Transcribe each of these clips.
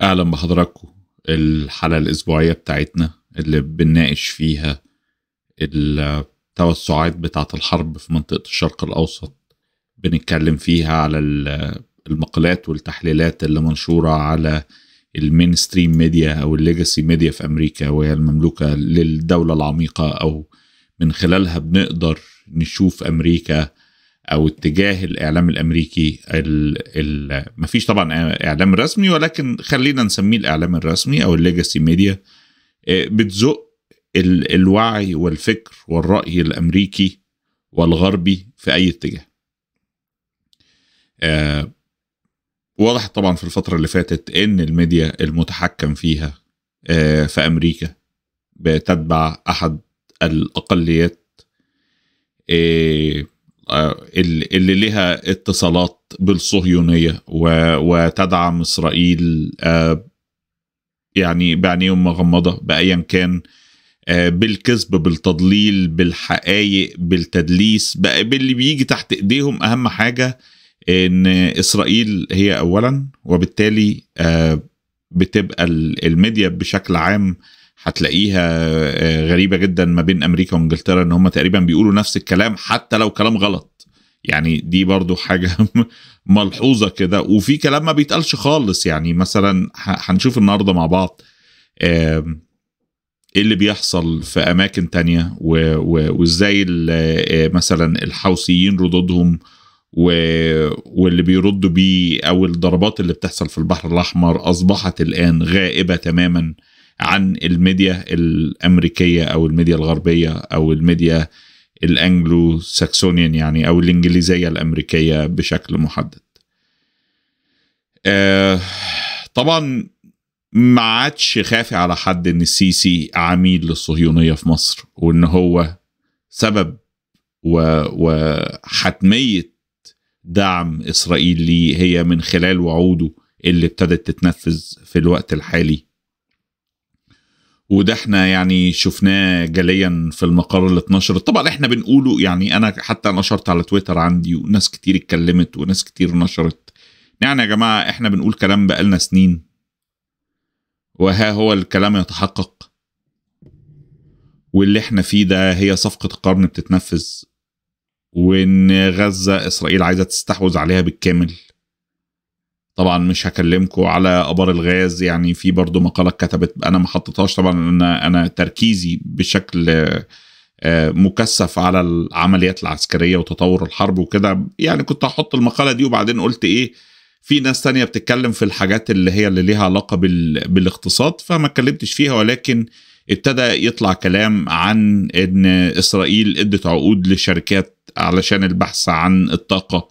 اهلا بحضراتكم الحلقه الاسبوعيه بتاعتنا اللي بنناقش فيها التوسعات بتاعه الحرب في منطقه الشرق الاوسط بنتكلم فيها على المقالات والتحليلات اللي منشوره على المين ستريم ميديا او الليجاسي ميديا في امريكا وهي المملوكه للدوله العميقه او من خلالها بنقدر نشوف امريكا او اتجاه الاعلام الامريكي الـ ال مفيش طبعا اعلام رسمي ولكن خلينا نسميه الاعلام الرسمي او الليجاسي آه، ميديا بتزق الوعي والفكر والراي الامريكي والغربي في اي اتجاه آه واضح طبعا في الفتره اللي فاتت ان الميديا المتحكم فيها آه في امريكا بتتبع احد الاقليات آه آه، اللي لها اتصالات بالصهيونيه وتدعم اسرائيل آه، يعني بعينيهم مغمضه بايا كان آه، بالكذب بالتضليل بالحقائق بالتدليس باللي بيجي تحت ايديهم اهم حاجه ان اسرائيل هي اولا وبالتالي بتبقى الميديا بشكل عام هتلاقيها آه، غريبه جدا ما بين امريكا وانجلترا ان هم تقريبا بيقولوا نفس الكلام حتى لو كلام غلط يعني دي برضو حاجه ملحوظه كده وفي كلام ما بيتقالش خالص يعني مثلا هنشوف النهارده مع بعض ايه اللي بيحصل في اماكن تانية وازاي آه، مثلا الحوثيين ردودهم واللي بيردوا بيه او الضربات اللي بتحصل في البحر الاحمر اصبحت الان غائبه تماما عن الميديا الامريكيه او الميديا الغربيه او الميديا الانجلو ساكسونيان يعني او الانجليزيه الامريكيه بشكل محدد آه، طبعا ما عادش خافي على حد ان السيسي عميل للصهيونيه في مصر وان هو سبب وحتميه دعم اسرائيل ليه هي من خلال وعوده اللي ابتدت تتنفذ في الوقت الحالي وده احنا يعني شفناه جليا في المقال اللي اتنشر طبعا احنا بنقوله يعني انا حتى نشرت على تويتر عندي وناس كتير اتكلمت وناس كتير نشرت يعني يا جماعه احنا بنقول كلام بقالنا سنين وها هو الكلام يتحقق واللي احنا فيه ده هي صفقة القرن بتتنفذ وان غزة اسرائيل عايزة تستحوذ عليها بالكامل طبعا مش هكلمكم على ابار الغاز يعني في برضو مقاله كتبت انا ما حطيتهاش طبعا انا انا تركيزي بشكل آه، مكثف على العمليات العسكريه وتطور الحرب وكده يعني كنت هحط المقاله دي وبعدين قلت ايه في ناس تانية بتتكلم في الحاجات اللي هي اللي ليها علاقه بال... بالاقتصاد فما اتكلمتش فيها ولكن ابتدى يطلع كلام عن ان اسرائيل ادت عقود لشركات علشان البحث عن الطاقه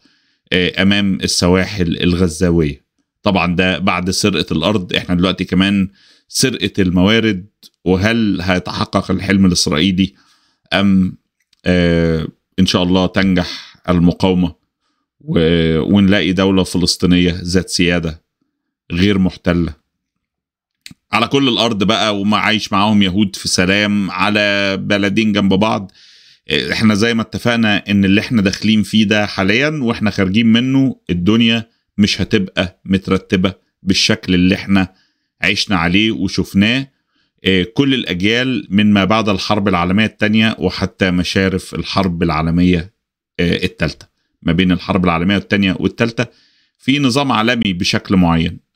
آه، امام السواحل الغزاويه طبعا ده بعد سرقه الارض احنا دلوقتي كمان سرقه الموارد وهل هيتحقق الحلم الاسرائيلي ام آه، ان شاء الله تنجح المقاومه ونلاقي دوله فلسطينيه ذات سياده غير محتله على كل الارض بقى وما عايش معاهم يهود في سلام على بلدين جنب بعض إيه، احنا زي ما اتفقنا ان اللي احنا داخلين فيه ده حاليا واحنا خارجين منه الدنيا مش هتبقى مترتبه بالشكل اللي احنا عشنا عليه وشفناه إيه، كل الاجيال من ما بعد الحرب العالميه الثانيه وحتى مشارف الحرب العالميه إيه، الثالثه ما بين الحرب العالميه الثانيه والثالثه في نظام عالمي بشكل معين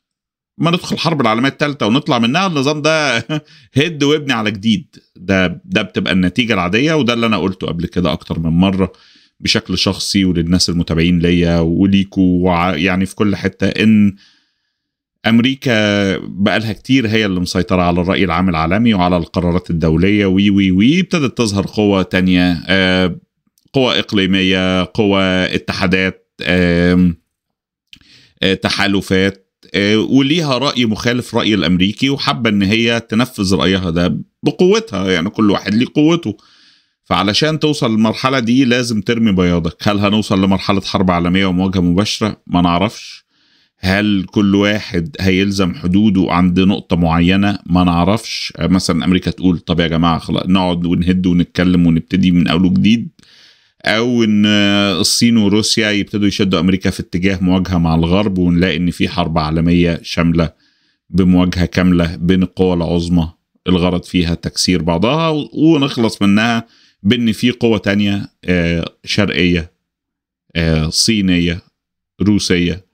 ما ندخل الحرب العالميه الثالثه ونطلع منها النظام ده هد وابني على جديد ده ده بتبقى النتيجه العاديه وده اللي انا قلته قبل كده اكتر من مره بشكل شخصي وللناس المتابعين ليا وليكو يعني في كل حته ان امريكا بقالها كتير هي اللي مسيطره على الراي العام العالمي وعلى القرارات الدوليه وي وي وي ابتدت تظهر قوى تانية آه، قوى اقليميه قوى اتحادات آه، تحالفات آه، وليها راي مخالف راي الامريكي وحابه ان هي تنفذ رايها ده بقوتها يعني كل واحد ليه قوته فعلشان توصل للمرحله دي لازم ترمي بياضك هل هنوصل لمرحله حرب عالميه ومواجهه مباشره ما نعرفش هل كل واحد هيلزم حدوده عند نقطة معينة ما نعرفش آه، مثلا أمريكا تقول طب يا جماعة خلاص نقعد ونهد ونتكلم ونبتدي من أول وجديد او ان الصين وروسيا يبتدوا يشدوا امريكا في اتجاه مواجهه مع الغرب ونلاقي ان في حرب عالميه شامله بمواجهه كامله بين القوى العظمى الغرض فيها تكسير بعضها ونخلص منها بان في قوة تانية آه، شرقية آه، صينية روسية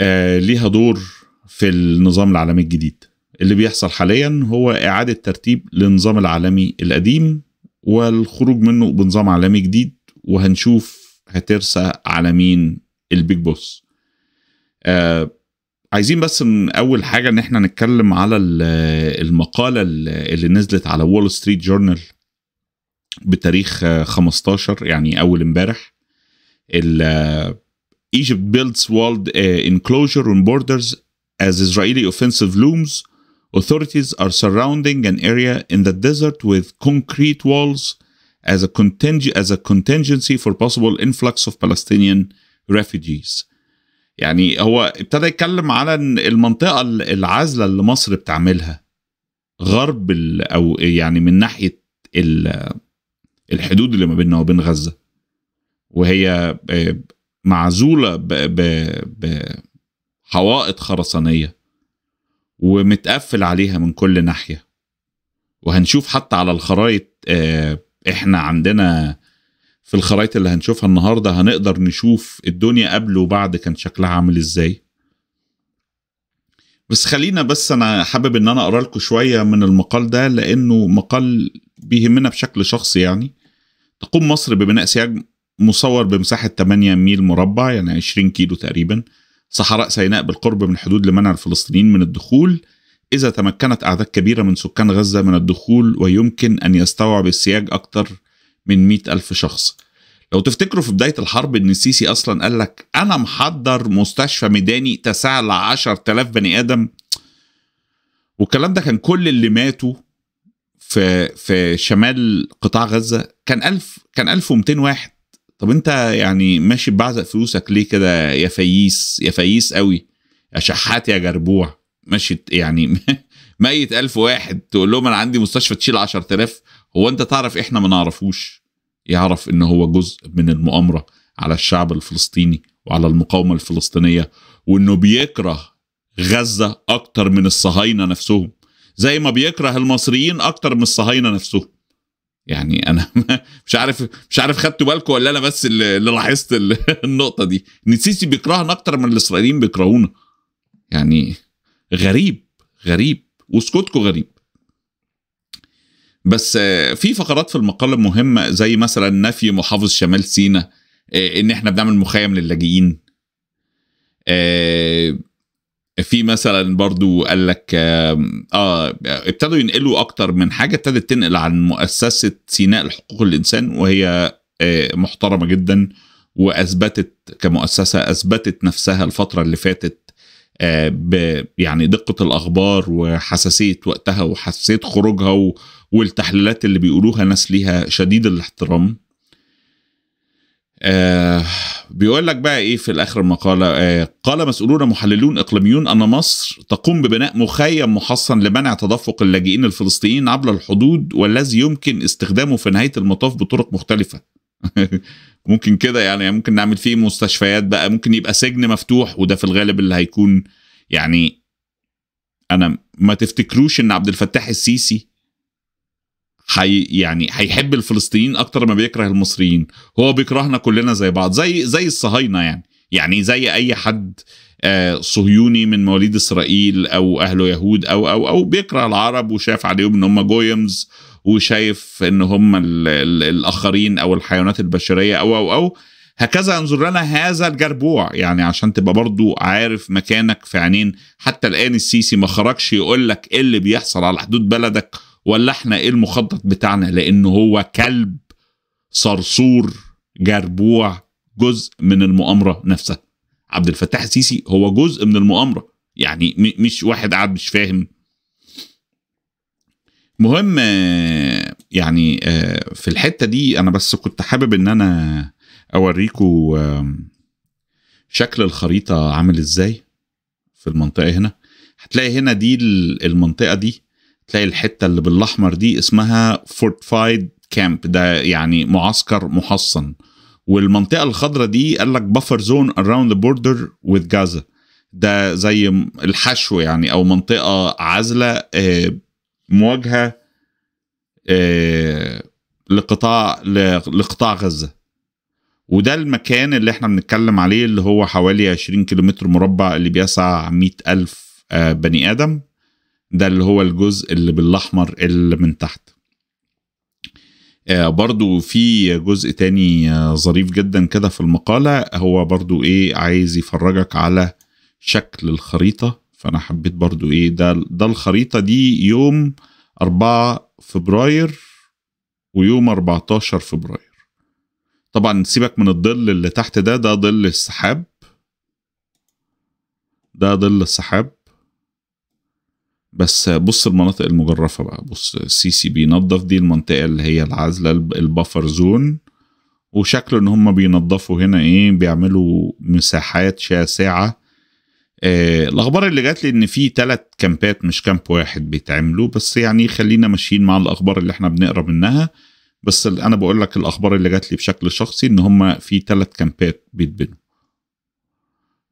آه، ليها دور في النظام العالمي الجديد اللي بيحصل حاليا هو إعادة ترتيب للنظام العالمي القديم والخروج منه بنظام عالمي جديد وهنشوف هترسى على مين البيج بوس آه عايزين بس من اول حاجه ان احنا نتكلم على المقاله اللي نزلت على وول ستريت جورنال بتاريخ 15 آه، يعني اول امبارح آه، Egypt builds walled آه، enclosure on borders as Israeli offensive looms authorities are surrounding an area in the desert with concrete walls as a, conting- as a contingency for possible influx of Palestinian refugees. يعني هو ابتدى يتكلم على المنطقة العازلة اللي مصر بتعملها غرب أو يعني من ناحية الحدود اللي ما بيننا وبين غزة وهي معزولة بحوائط خرسانية ومتقفل عليها من كل ناحيه وهنشوف حتى على الخرايط آه، احنا عندنا في الخرايط اللي هنشوفها النهارده هنقدر نشوف الدنيا قبل وبعد كان شكلها عامل ازاي بس خلينا بس انا حابب ان انا اقرا لكم شويه من المقال ده لانه مقال بيهمنا بشكل شخصي يعني تقوم مصر ببناء سياج مصور بمساحه 8 ميل مربع يعني 20 كيلو تقريبا صحراء سيناء بالقرب من حدود لمنع الفلسطينيين من الدخول إذا تمكنت أعداد كبيرة من سكان غزة من الدخول ويمكن أن يستوعب السياج أكثر من مئة ألف شخص لو تفتكروا في بداية الحرب إن السيسي أصلا قال لك أنا محضر مستشفى ميداني تسع ل 10000 بني آدم والكلام ده كان كل اللي ماتوا في في شمال قطاع غزة كان 1000 كان 1200 واحد طب انت يعني ماشي ببعزق فلوسك ليه كده يا فييس يا فييس قوي يا شحات يا جربوع ماشي يعني ميت ألف واحد تقول لهم انا عندي مستشفى تشيل 10000 هو انت تعرف احنا ما نعرفوش يعرف ان هو جزء من المؤامره على الشعب الفلسطيني وعلى المقاومه الفلسطينيه وانه بيكره غزه اكتر من الصهاينه نفسهم زي ما بيكره المصريين اكتر من الصهاينه نفسهم يعني انا مش عارف مش عارف خدتوا بالكم ولا انا بس اللي لاحظت النقطه دي ان السيسي بيكرهنا اكتر من الاسرائيليين بيكرهونا يعني غريب غريب وسكوتكم غريب بس في فقرات في المقال مهمه زي مثلا نفي محافظ شمال سينا آه، ان احنا بنعمل مخيم للاجئين آه، في مثلا برضو قال لك آه،, اه ابتدوا ينقلوا اكتر من حاجه ابتدت تنقل عن مؤسسه سيناء لحقوق الانسان وهي آه، محترمه جدا واثبتت كمؤسسه اثبتت نفسها الفتره اللي فاتت آه، ب يعني دقه الاخبار وحساسيه وقتها وحساسيه خروجها والتحليلات اللي بيقولوها ناس ليها شديد الاحترام آه بيقول لك بقى ايه في الاخر المقاله آه قال مسؤولون محللون اقليميون ان مصر تقوم ببناء مخيم محصن لمنع تدفق اللاجئين الفلسطينيين عبر الحدود والذي يمكن استخدامه في نهايه المطاف بطرق مختلفه ممكن كده يعني،, يعني ممكن نعمل فيه مستشفيات بقى ممكن يبقى سجن مفتوح وده في الغالب اللي هيكون يعني انا ما تفتكروش ان عبد الفتاح السيسي حي يعني هيحب الفلسطينيين اكتر ما بيكره المصريين هو بيكرهنا كلنا زي بعض زي زي الصهاينه يعني يعني زي اي حد آه، صهيوني من مواليد اسرائيل او اهله يهود او او او بيكره العرب وشاف عليهم ان هم جويمز وشايف ان هم الاخرين او الحيوانات البشريه او او او هكذا ينظر لنا هذا الجربوع يعني عشان تبقى برضو عارف مكانك في عينين حتى الان السيسي ما خرجش يقول لك ايه اللي بيحصل على حدود بلدك ولا احنا ايه المخطط بتاعنا لان هو كلب صرصور جربوع جزء من المؤامره نفسها عبد الفتاح السيسي هو جزء من المؤامره يعني مش واحد قاعد مش فاهم مهم يعني آه، في الحته دي انا بس كنت حابب ان انا اوريكم شكل الخريطه عامل ازاي في المنطقه هنا هتلاقي هنا دي المنطقه دي تلاقي الحته اللي بالاحمر دي اسمها فورتفايد كامب ده يعني معسكر محصن والمنطقه الخضراء دي قال لك بفر زون اراوند ذا بوردر وذ غزه ده زي الحشو يعني او منطقه عازله آه، مواجهه آه، لقطاع لقطاع غزه وده المكان اللي احنا بنتكلم عليه اللي هو حوالي 20 كيلومتر مربع اللي بيسع 100 ألف آه، بني آدم ده اللي هو الجزء اللي بالاحمر اللي من تحت آه، برضو في جزء تاني آه، ظريف جدا كده في المقالة هو برضو ايه عايز يفرجك على شكل الخريطة فانا حبيت برضو ايه ده ده الخريطة دي يوم 4 فبراير ويوم 14 فبراير طبعا سيبك من الظل اللي تحت ده ده ظل السحاب ده ظل السحاب بس بص المناطق المجرفه بقى بص سي سي بينظف دي المنطقه اللي هي العازله البفر زون وشكله ان هم بينظفوا هنا ايه بيعملوا مساحات شاسعه آه الاخبار اللي جات لي ان في ثلاث كامبات مش كامب واحد بيتعملوا بس يعني خلينا ماشيين مع الاخبار اللي احنا بنقرا منها بس انا بقول لك الاخبار اللي جات لي بشكل شخصي ان هم في ثلاث كامبات بيتبنوا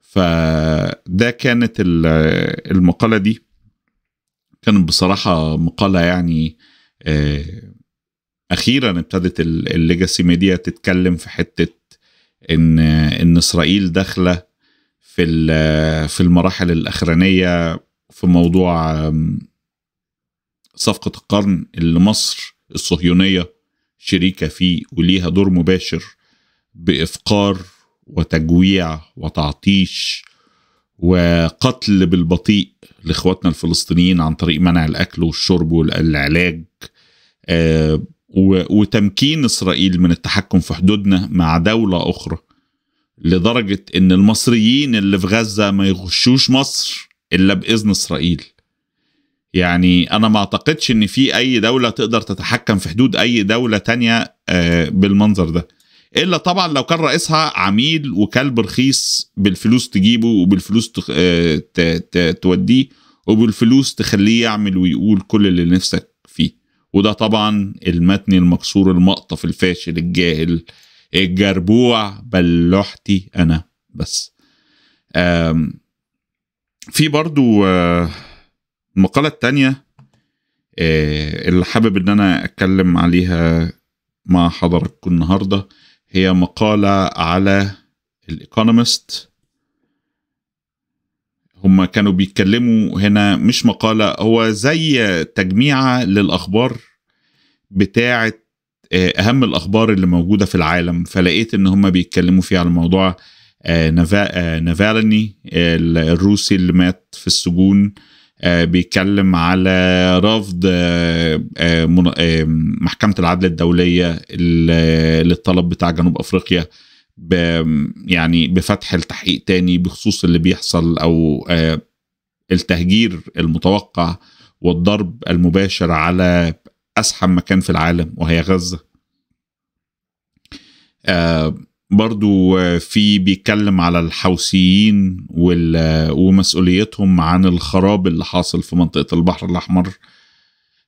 فده كانت المقاله دي كانت بصراحه مقاله يعني آه، اخيرا ابتدت الليجاسي ميديا تتكلم في حته ان ان اسرائيل داخله في في المراحل الاخرانيه في موضوع صفقه القرن اللي مصر الصهيونيه شريكه فيه وليها دور مباشر بافقار وتجويع وتعطيش وقتل بالبطيء لاخواتنا الفلسطينيين عن طريق منع الاكل والشرب والعلاج آه، وتمكين اسرائيل من التحكم في حدودنا مع دوله اخرى لدرجه ان المصريين اللي في غزه ما يخشوش مصر الا باذن اسرائيل يعني انا ما اعتقدش ان في اي دوله تقدر تتحكم في حدود اي دوله تانية آه، بالمنظر ده الا طبعا لو كان رئيسها عميل وكلب رخيص بالفلوس تجيبه وبالفلوس تخ... آه، ت... ت... توديه وبالفلوس تخليه يعمل ويقول كل اللي نفسك فيه وده طبعا المتن المكسور المقطف الفاشل الجاهل الجربوع بلوحتي انا بس آم في برضو المقالة آه، التانية آه، اللي حابب ان انا اتكلم عليها مع حضراتكم النهارده هي مقالة على الإيكونومست هم كانوا بيتكلموا هنا مش مقالة هو زي تجميعة للأخبار بتاعة آه، أهم الأخبار اللي موجودة في العالم فلقيت إن هم بيتكلموا فيها على موضوع آه، آه، نافالني الروسي اللي مات في السجون آه، بيتكلم على رفض آه، آه، محكمة العدل الدولية للطلب بتاع جنوب أفريقيا يعني بفتح التحقيق تاني بخصوص اللي بيحصل أو التهجير المتوقع والضرب المباشر على أسحم مكان في العالم وهي غزة برضو آه، في بيتكلم على الحوثيين آه، ومسؤوليتهم عن الخراب اللي حاصل في منطقة البحر الأحمر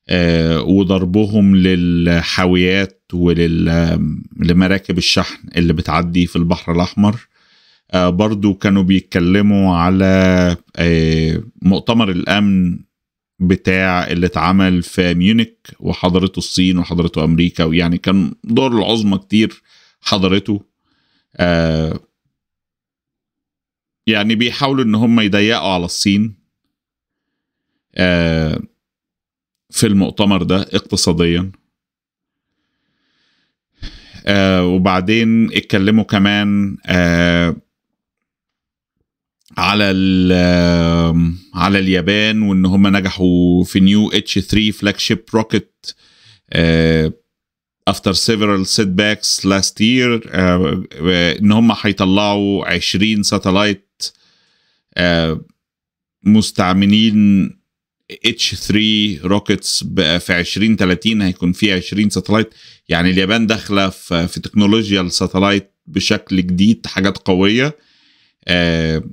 آه، وضربهم للحاويات ولمراكب الشحن اللي بتعدي في البحر الأحمر برضو كانوا بيتكلموا على مؤتمر الأمن بتاع اللي اتعمل في ميونيك وحضرته الصين وحضرته أمريكا ويعني كان دور العظمى كتير حضرته آه، يعني بيحاولوا ان هم يضيقوا على الصين آه، في المؤتمر ده اقتصاديا آه، وبعدين اتكلموا كمان على ال على اليابان وان هم نجحوا في نيو اتش 3 فلاج شيب روكت آه after several setbacks last year uh, ان هم هيطلعوا 20 ساتلايت uh, مستعملين اتش 3 روكيتس في 2030 هيكون في 20 ساتلايت يعني اليابان داخله في, في تكنولوجيا الساتلايت بشكل جديد حاجات قويه uh,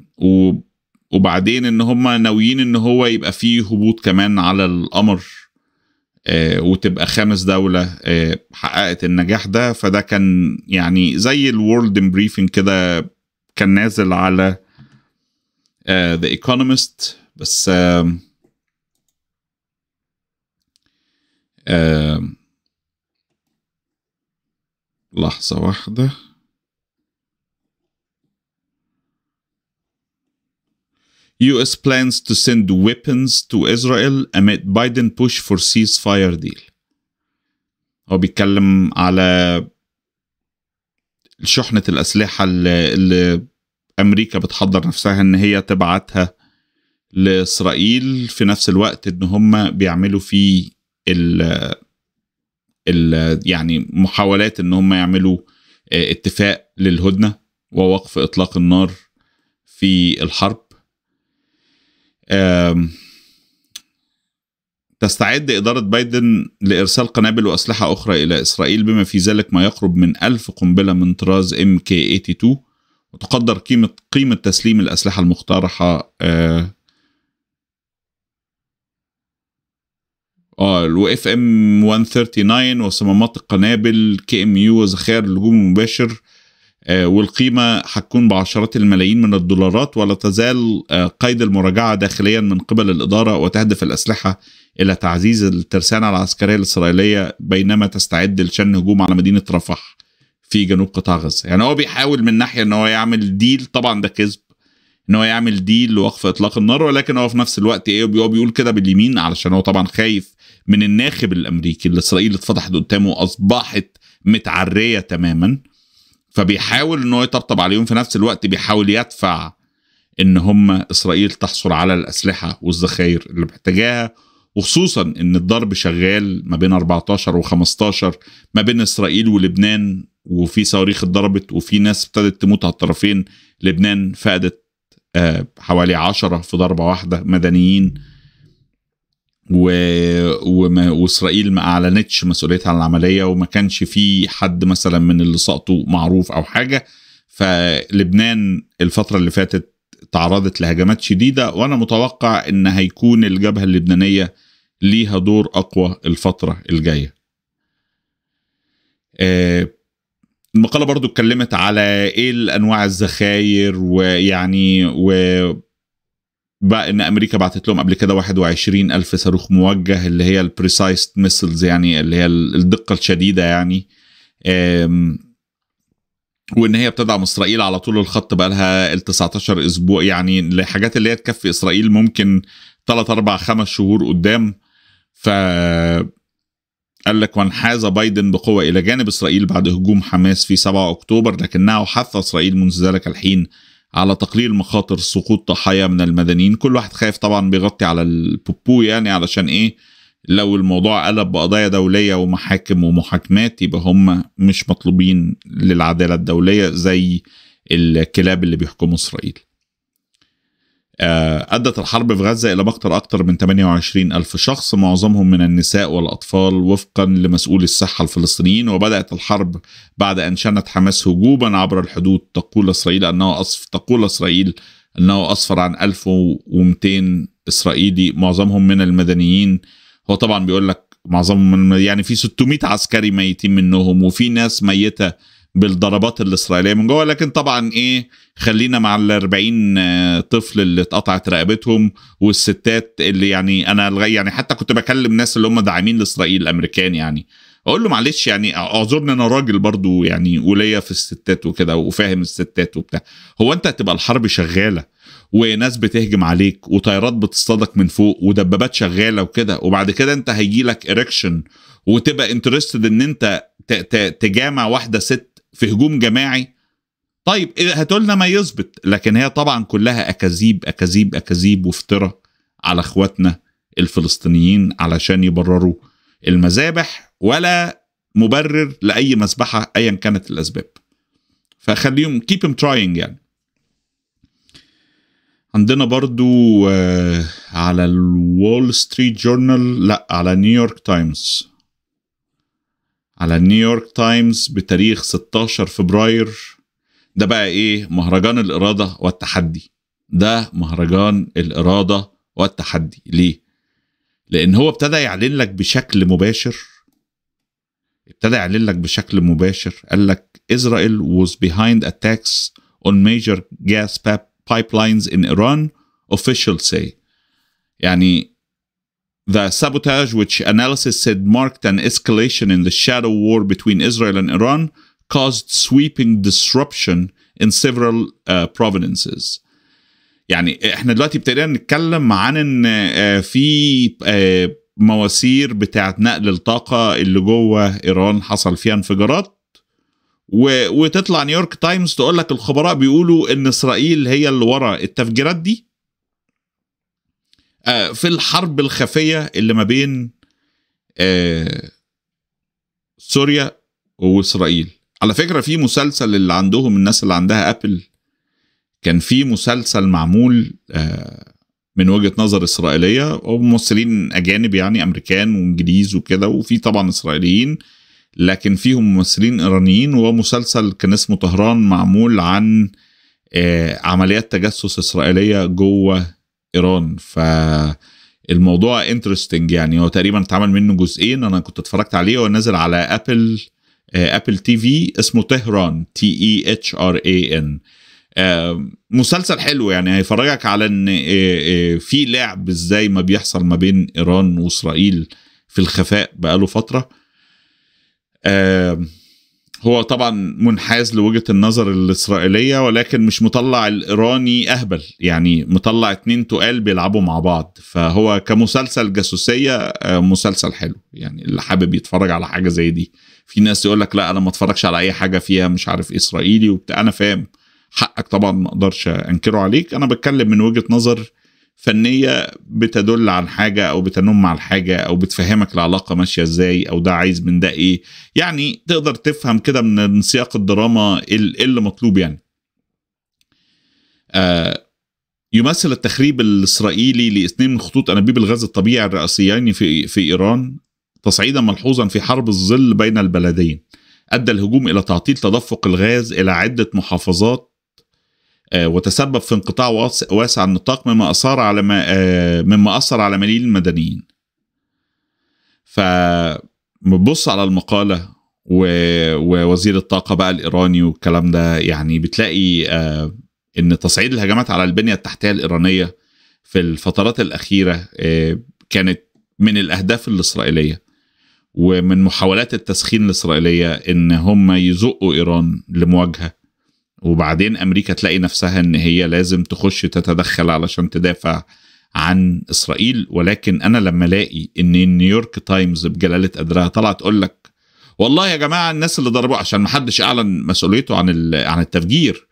وبعدين ان هم ناويين ان هو يبقى فيه هبوط كمان على القمر آه، وتبقى خامس دولة آه، حققت النجاح ده فده كان يعني زي الورلد بريفنج كده كان نازل على ذا آه، ايكونومست بس لحظة واحدة US plans to send weapons to Israel amid Biden push for ceasefire deal. هو بيتكلم على شحنة الأسلحة اللي, أمريكا بتحضر نفسها إن هي تبعتها لإسرائيل في نفس الوقت إن هم بيعملوا فيه ال ال يعني محاولات إن هم يعملوا اتفاق للهدنة ووقف إطلاق النار في الحرب تستعد إدارة بايدن لإرسال قنابل وأسلحة أخرى إلى إسرائيل بما في ذلك ما يقرب من ألف قنبلة من طراز MK82 وتقدر قيمة قيمة تسليم الأسلحة المقترحة آه اه اف ام 139 وصمامات القنابل كي ام يو وذخائر الهجوم المباشر آه، والقيمة هتكون بعشرات الملايين من الدولارات ولا تزال آه، قيد المراجعة داخليا من قبل الإدارة وتهدف الأسلحة إلى تعزيز الترسانة العسكرية الإسرائيلية بينما تستعد لشن هجوم على مدينة رفح في جنوب قطاع غزة يعني هو بيحاول من ناحية إن هو يعمل ديل طبعا ده كذب ان هو يعمل ديل لوقف اطلاق النار ولكن هو في نفس الوقت ايه هو بيقول كده باليمين علشان هو طبعا خايف من الناخب الامريكي اللي اسرائيل اتفتحت قدامه اصبحت متعريه تماما فبيحاول ان هو يطبطب عليهم في نفس الوقت بيحاول يدفع ان هم اسرائيل تحصل على الاسلحه والذخاير اللي محتاجاها وخصوصا ان الضرب شغال ما بين 14 و15 ما بين اسرائيل ولبنان وفي صواريخ اتضربت وفي ناس ابتدت تموت على الطرفين لبنان فقدت آه، حوالي 10 في ضربه واحده مدنيين و... وما... واسرائيل ما اعلنتش مسؤوليتها عن العمليه وما كانش في حد مثلا من اللي سقطوا معروف او حاجه فلبنان الفتره اللي فاتت تعرضت لهجمات شديده وانا متوقع ان هيكون الجبهه اللبنانيه ليها دور اقوى الفتره الجايه. آه المقاله برضو اتكلمت على ايه الانواع الذخاير ويعني و بقى ان امريكا بعتت لهم قبل كده 21 الف صاروخ موجه اللي هي البريسايز ميسلز يعني اللي هي الدقه الشديده يعني وان هي بتدعم اسرائيل على طول الخط بقى لها ال 19 اسبوع يعني الحاجات اللي هي تكفي اسرائيل ممكن 3 4 5 شهور قدام ف قال لك وانحاز بايدن بقوة إلى جانب إسرائيل بعد هجوم حماس في 7 أكتوبر لكنه حث إسرائيل منذ ذلك الحين على تقليل مخاطر سقوط ضحايا من المدنيين كل واحد خايف طبعا بيغطي على البوبو يعني علشان ايه لو الموضوع قلب بقضايا دولية ومحاكم ومحاكمات يبقى هم مش مطلوبين للعدالة الدولية زي الكلاب اللي بيحكموا إسرائيل آه، أدت الحرب في غزة إلى مقتل أكثر من 28 ألف شخص معظمهم من النساء والأطفال وفقا لمسؤولي الصحة الفلسطينيين وبدأت الحرب بعد أن شنت حماس هجوبا عبر الحدود تقول إسرائيل أنه أصف تقول إسرائيل أنه أسفر عن 1200 إسرائيلي معظمهم من المدنيين هو طبعا بيقول لك معظمهم من يعني في 600 عسكري ميتين منهم وفي ناس ميتة بالضربات الاسرائيليه من جوه لكن طبعا ايه خلينا مع ال 40 آه، طفل اللي اتقطعت رقبتهم والستات اللي يعني انا لغايه يعني حتى كنت بكلم ناس اللي هم داعمين لاسرائيل الامريكان يعني اقول له معلش يعني اعذرني انا راجل برضو يعني وليا في الستات وكده وفاهم الستات وبتاع هو انت هتبقى الحرب شغاله وناس بتهجم عليك وطيارات بتصطادك من فوق ودبابات شغاله وكده وبعد كده انت هيجي لك اريكشن وتبقى انترستد ان انت تجامع واحده ست في هجوم جماعي طيب هاتوا لنا ما يثبت لكن هي طبعا كلها اكاذيب اكاذيب اكاذيب وافتراء على اخواتنا الفلسطينيين علشان يبرروا المذابح ولا مبرر لاي مذبحه ايا كانت الاسباب فخليهم keep them trying يعني عندنا برضو آه، على الول ستريت جورنال لا على نيويورك تايمز على النيويورك تايمز بتاريخ 16 فبراير ده بقى ايه مهرجان الاراده والتحدي ده مهرجان الاراده والتحدي ليه لان هو ابتدى يعلن لك بشكل مباشر ابتدى يعلن لك بشكل مباشر قال لك اسرائيل was behind attacks on major gas pipelines in Iran official say يعني The sabotage, which analysis said marked an escalation in the shadow war between Israel and Iran, caused sweeping disruption in several uh, provinces. يعني احنا دلوقتي ابتدينا نتكلم عن ان آه، في آه، مواسير بتاعه نقل الطاقه اللي جوه ايران حصل فيها انفجارات وتطلع نيويورك تايمز تقول لك الخبراء بيقولوا ان اسرائيل هي اللي ورا التفجيرات دي آه، في الحرب الخفيه اللي ما بين آه، سوريا واسرائيل على فكره في مسلسل اللي عندهم الناس اللي عندها ابل كان في مسلسل معمول آه، من وجهه نظر اسرائيليه وممثلين اجانب يعني امريكان وانجليز وكده وفي طبعا اسرائيليين لكن فيهم ممثلين ايرانيين ومسلسل كان اسمه طهران معمول عن عمليات تجسس اسرائيليه جوه ايران ف الموضوع انترستنج يعني هو تقريبا اتعمل منه جزئين انا كنت اتفرجت عليه ونزل على ابل ابل تي في اسمه طهران تي اي اتش ار اي ان مسلسل حلو يعني هيفرجك على ان آه، آه، في لعب ازاي ما بيحصل ما بين ايران واسرائيل في الخفاء بقاله فتره هو طبعا منحاز لوجهه النظر الاسرائيليه ولكن مش مطلع الايراني اهبل يعني مطلع اتنين تقال بيلعبوا مع بعض فهو كمسلسل جاسوسيه آه، مسلسل حلو يعني اللي حابب يتفرج على حاجه زي دي في ناس يقول لك لا انا ما اتفرجش على اي حاجه فيها مش عارف اسرائيلي وبتاع انا فاهم حقك طبعا ما اقدرش انكره عليك انا بتكلم من وجهه نظر فنيه بتدل عن حاجه او بتنم على حاجه او بتفهمك العلاقه ماشيه ازاي او ده عايز من ده ايه يعني تقدر تفهم كده من سياق الدراما ايه اللي مطلوب يعني آه يمثل التخريب الاسرائيلي لاثنين من خطوط انابيب الغاز الطبيعي الرئيسيين في في ايران تصعيدا ملحوظا في حرب الظل بين البلدين ادى الهجوم الى تعطيل تدفق الغاز الى عده محافظات آه، وتسبب في انقطاع واسع النطاق مما أثار على ما آه، مما أثر على ملايين المدنيين فبتبص على المقالة ووزير الطاقة بقى الإيراني والكلام ده يعني بتلاقي آه، إن تصعيد الهجمات على البنية التحتية الإيرانية في الفترات الأخيرة كانت من الأهداف الإسرائيلية ومن محاولات التسخين الإسرائيلية إن هم يزقوا إيران لمواجهة وبعدين امريكا تلاقي نفسها ان هي لازم تخش تتدخل علشان تدافع عن اسرائيل ولكن انا لما الاقي ان نيويورك تايمز بجلاله قدرها طلعت تقول لك والله يا جماعه الناس اللي ضربوه عشان محدش اعلن مسؤوليته عن عن التفجير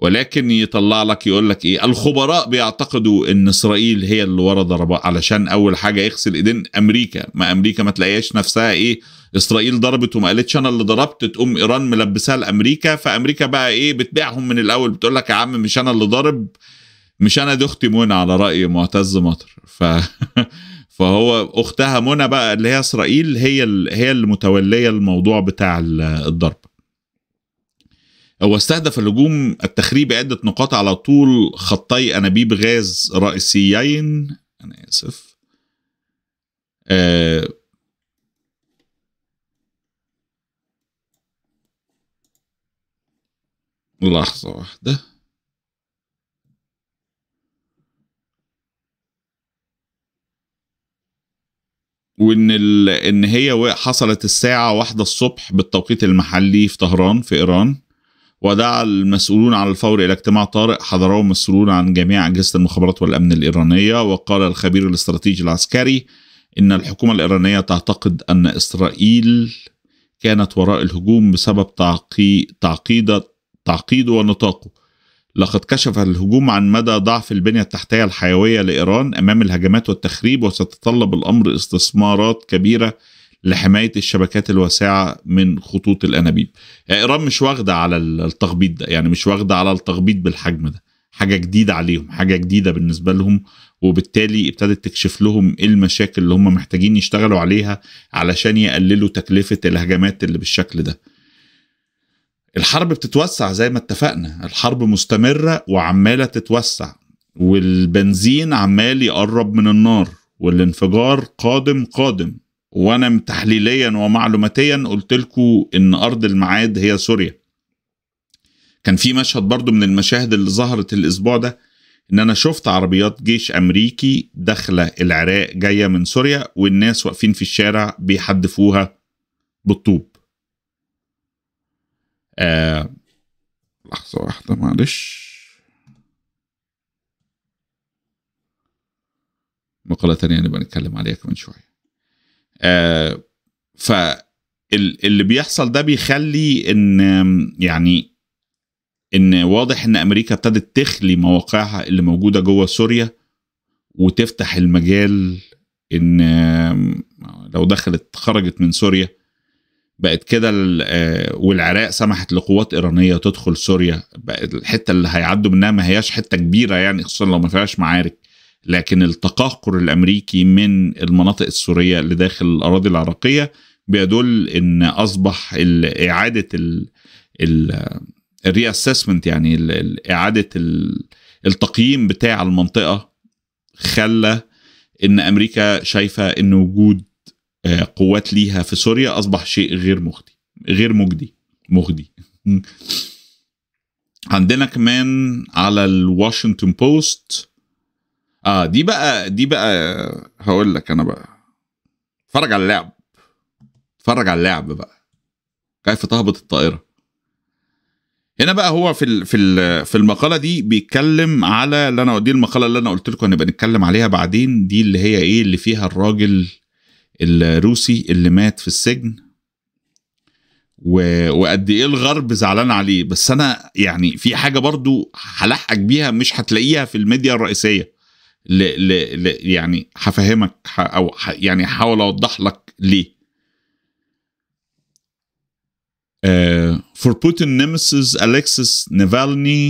ولكن يطلع لك يقول لك ايه الخبراء بيعتقدوا ان اسرائيل هي اللي ورا ضربات علشان اول حاجه يغسل ايدين امريكا ما امريكا ما تلاقيهاش نفسها ايه اسرائيل ضربت وما قالتش انا اللي ضربت تقوم ايران ملبسها لامريكا فامريكا بقى ايه بتبيعهم من الاول بتقول لك يا عم مش انا اللي ضارب مش انا دي اختي منى على راي معتز مطر ف فهو اختها منى بقى اللي هي اسرائيل هي هي المتوليه الموضوع بتاع الضرب هو استهدف الهجوم التخريب عدة نقاط على طول خطي أنابيب غاز رئيسيين أنا آسف آه لحظة واحدة وان ال... ان هي حصلت الساعة واحدة الصبح بالتوقيت المحلي في طهران في ايران ودعا المسؤولون على الفور إلى اجتماع طارئ حضره مسؤولون عن جميع أجهزة المخابرات والأمن الإيرانية وقال الخبير الاستراتيجي العسكري إن الحكومة الإيرانية تعتقد أن إسرائيل كانت وراء الهجوم بسبب تعقيد تعقيده ونطاقه لقد كشف الهجوم عن مدى ضعف البنية التحتية الحيوية لإيران أمام الهجمات والتخريب وستتطلب الأمر استثمارات كبيرة لحمايه الشبكات الواسعه من خطوط الانابيب. يعني ايران مش واخده على التخبيط ده يعني مش واخده على التخبيط بالحجم ده حاجه جديده عليهم حاجه جديده بالنسبه لهم وبالتالي ابتدت تكشف لهم ايه المشاكل اللي هم محتاجين يشتغلوا عليها علشان يقللوا تكلفه الهجمات اللي بالشكل ده. الحرب بتتوسع زي ما اتفقنا، الحرب مستمره وعماله تتوسع والبنزين عمال يقرب من النار والانفجار قادم قادم وانا تحليليا ومعلوماتيا قلت لكم ان ارض الميعاد هي سوريا كان في مشهد برضو من المشاهد اللي ظهرت الاسبوع ده ان انا شفت عربيات جيش امريكي داخله العراق جايه من سوريا والناس واقفين في الشارع بيحدفوها بالطوب آه لحظه واحده معلش مقالة تانية نبقى نتكلم عليها كمان شوية آه ف اللي بيحصل ده بيخلي ان يعني ان واضح ان امريكا ابتدت تخلي مواقعها اللي موجوده جوه سوريا وتفتح المجال ان لو دخلت خرجت من سوريا بقت كده آه، والعراق سمحت لقوات ايرانيه تدخل سوريا بقت الحته اللي هيعدوا منها ما هياش حته كبيره يعني خصوصا لو ما فيهاش معارك لكن التقهقر الامريكي من المناطق السوريه لداخل الاراضي العراقيه بيدل ان اصبح اعاده اسسمنت يعني اعاده التقييم بتاع المنطقه خلى ان امريكا شايفه ان وجود آه، قوات ليها في سوريا اصبح شيء غير مخدي غير مجدي مخدي عندنا كمان على الواشنطن بوست اه دي بقى دي بقى هقول لك انا بقى اتفرج على اللعب اتفرج على اللعب بقى كيف تهبط الطائره هنا بقى هو في في في المقاله دي بيتكلم على اللي انا دي المقاله اللي انا قلت لكم هنبقى نتكلم عليها بعدين دي اللي هي ايه اللي فيها الراجل الروسي اللي مات في السجن وقد ايه الغرب زعلان عليه بس انا يعني في حاجه برضو هلحقك بيها مش هتلاقيها في الميديا الرئيسيه ل ل ل يعني هفهمك او ح يعني هحاول اوضح لك ليه Uh, for Putin nemesis Alexis Navalny,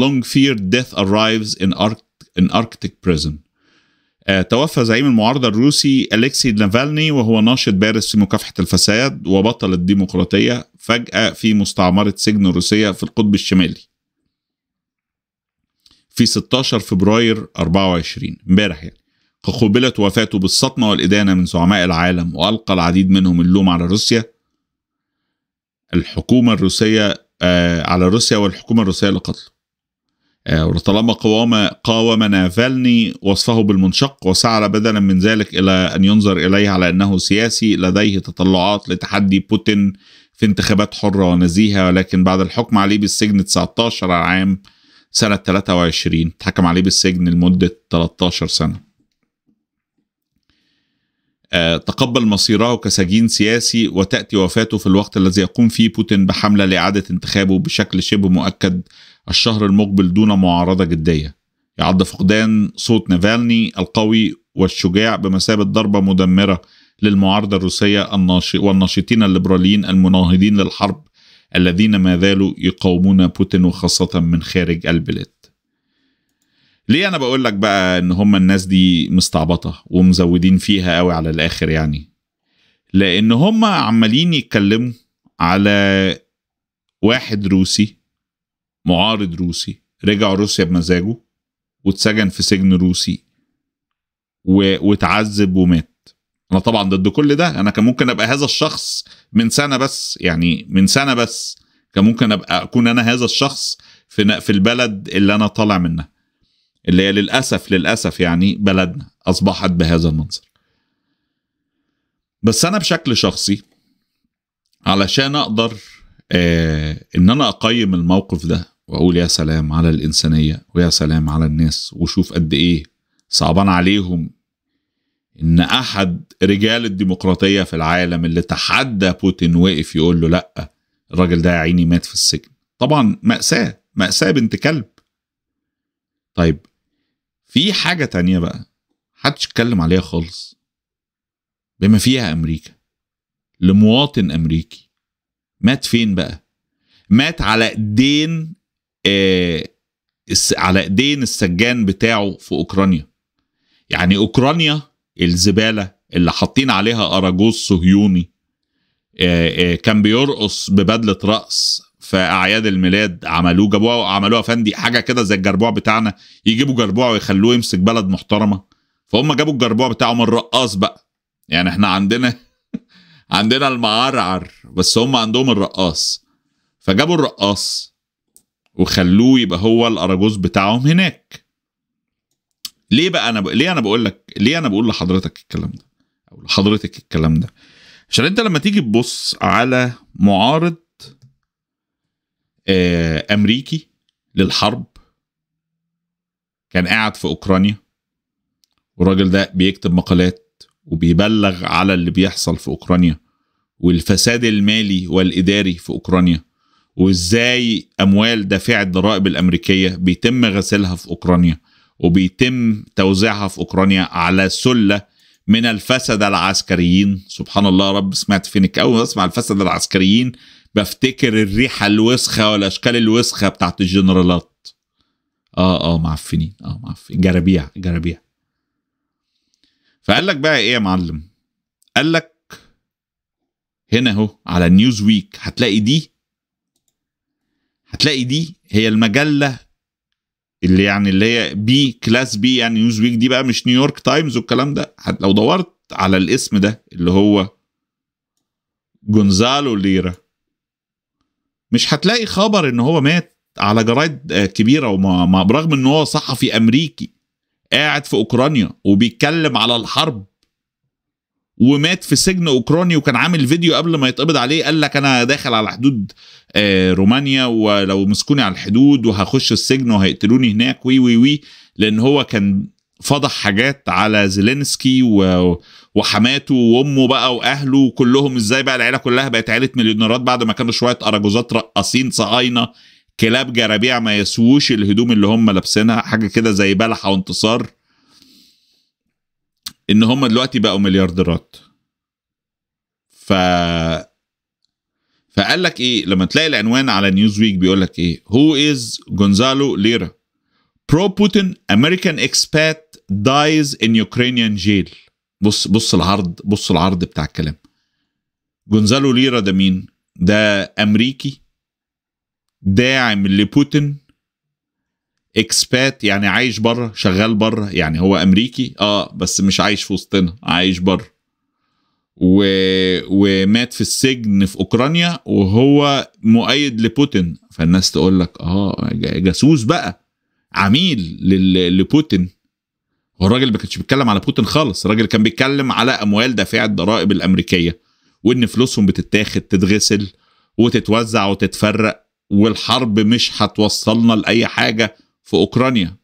long feared death arrives in, Ar in Arctic prison. Uh, توفى زعيم المعارضة الروسي أليكسي نافالني وهو ناشط بارز في مكافحة الفساد وبطل الديمقراطية فجأة في مستعمرة سجن روسية في القطب الشمالي في 16 فبراير 24 امبارح يعني قبلت وفاته بالصدمة والإدانة من زعماء العالم وألقى العديد منهم اللوم على روسيا الحكومة الروسية آه على روسيا والحكومة الروسية لقتله آه ولطالما قوام قاوم نافلني وصفه بالمنشق وسعى بدلا من ذلك إلى أن ينظر إليه على أنه سياسي لديه تطلعات لتحدي بوتين في انتخابات حرة ونزيهة ولكن بعد الحكم عليه بالسجن 19 عام سنة 23 اتحكم عليه بالسجن لمدة 13 سنة آه، تقبل مصيره كسجين سياسي وتأتي وفاته في الوقت الذي يقوم فيه بوتين بحملة لإعادة انتخابه بشكل شبه مؤكد الشهر المقبل دون معارضة جدية يعد فقدان صوت نافالني القوي والشجاع بمثابة ضربة مدمرة للمعارضة الروسية والناشطين الليبراليين المناهضين للحرب الذين ما زالوا يقاومون بوتين وخاصة من خارج البلاد ليه انا بقول لك بقى ان هما الناس دي مستعبطه ومزودين فيها قوي على الاخر يعني لان هما عمالين يتكلموا على واحد روسي معارض روسي رجع روسيا بمزاجه واتسجن في سجن روسي واتعذب ومات انا طبعا ضد كل ده انا كان ممكن ابقى هذا الشخص من سنه بس يعني من سنه بس كان ممكن ابقى اكون انا هذا الشخص في في البلد اللي انا طالع منها اللي هي للاسف للاسف يعني بلدنا اصبحت بهذا المنظر بس انا بشكل شخصي علشان اقدر آه ان انا اقيم الموقف ده واقول يا سلام على الانسانيه ويا سلام على الناس وشوف قد ايه صعبان عليهم ان احد رجال الديمقراطيه في العالم اللي تحدى بوتين وقف يقول له لا الراجل ده يا عيني مات في السجن طبعا ماساه ماساه بنت كلب طيب في حاجه تانية بقى حدش اتكلم عليها خالص بما فيها امريكا لمواطن امريكي مات فين بقى مات على ايدين آه على ايدين السجان بتاعه في اوكرانيا يعني اوكرانيا الزبالة اللي حاطين عليها أراجوز صهيوني آه، آه، كان بيرقص ببدلة رقص في أعياد الميلاد عملوه جابوها عملوها فندي حاجة كده زي الجربوع بتاعنا يجيبوا جربوع ويخلوه يمسك بلد محترمة فهم جابوا الجربوع بتاعهم الرقاص بقى يعني احنا عندنا عندنا المعرعر بس هم عندهم الرقاص فجابوا الرقاص وخلوه يبقى هو الأراجوز بتاعهم هناك ليه بقى انا ب... ليه انا بقول لك ليه انا بقول لحضرتك الكلام ده او لحضرتك الكلام ده عشان انت لما تيجي تبص على معارض آه، امريكي للحرب كان قاعد في اوكرانيا والراجل ده بيكتب مقالات وبيبلغ على اللي بيحصل في اوكرانيا والفساد المالي والاداري في اوكرانيا وازاي اموال دافعه الضرائب الامريكيه بيتم غسيلها في اوكرانيا وبيتم توزيعها في اوكرانيا على سله من الفسدة العسكريين سبحان الله رب سمعت فينك اول ما اسمع الفسدة العسكريين بفتكر الريحه الوسخه والاشكال الوسخه بتاعت الجنرالات اه اه معفنين اه معفنين جرابيع جرابيع فقال لك بقى ايه يا معلم قال لك هنا اهو على نيوز ويك هتلاقي دي هتلاقي دي هي المجله اللي يعني اللي هي بي كلاس بي يعني نيوز ويك دي بقى مش نيويورك تايمز والكلام ده لو دورت على الاسم ده اللي هو جونزالو ليرا مش هتلاقي خبر ان هو مات على جرايد آه، كبيره وما برغم ان هو صحفي امريكي قاعد في اوكرانيا وبيتكلم على الحرب ومات في سجن اوكراني وكان عامل فيديو قبل ما يتقبض عليه قال لك انا داخل على حدود آه، رومانيا ولو مسكوني على الحدود وهخش السجن وهيقتلوني هناك وي وي وي لان هو كان فضح حاجات على زيلينسكي و... وحماته وامه بقى واهله كلهم ازاي بقى العيله كلها بقت عيله مليونيرات بعد ما كانوا شويه اراجوزات رقاصين صهاينه كلاب جرابيع ما يسووش الهدوم اللي هم لابسينها حاجه كده زي بلحه وانتصار ان هم دلوقتي بقوا مليارديرات ف فقال لك ايه لما تلاقي العنوان على نيوز ويك بيقول لك ايه هو از جونزالو ليرا برو بوتين امريكان اكسبات دايز ان يوكرينيان جيل بص بص العرض بص العرض بتاع الكلام جونزالو ليرا ده مين ده امريكي داعم لبوتين اكسبات يعني عايش بره شغال بره يعني هو امريكي اه بس مش عايش في وسطنا عايش بره و... ومات في السجن في اوكرانيا وهو مؤيد لبوتين فالناس تقول لك اه جاسوس بقى عميل لل... لبوتين والراجل ما كانش بيتكلم على بوتين خالص الراجل كان بيتكلم على اموال دافعه الضرائب الامريكيه وان فلوسهم بتتاخد تتغسل وتتوزع وتتفرق والحرب مش هتوصلنا لاي حاجه في اوكرانيا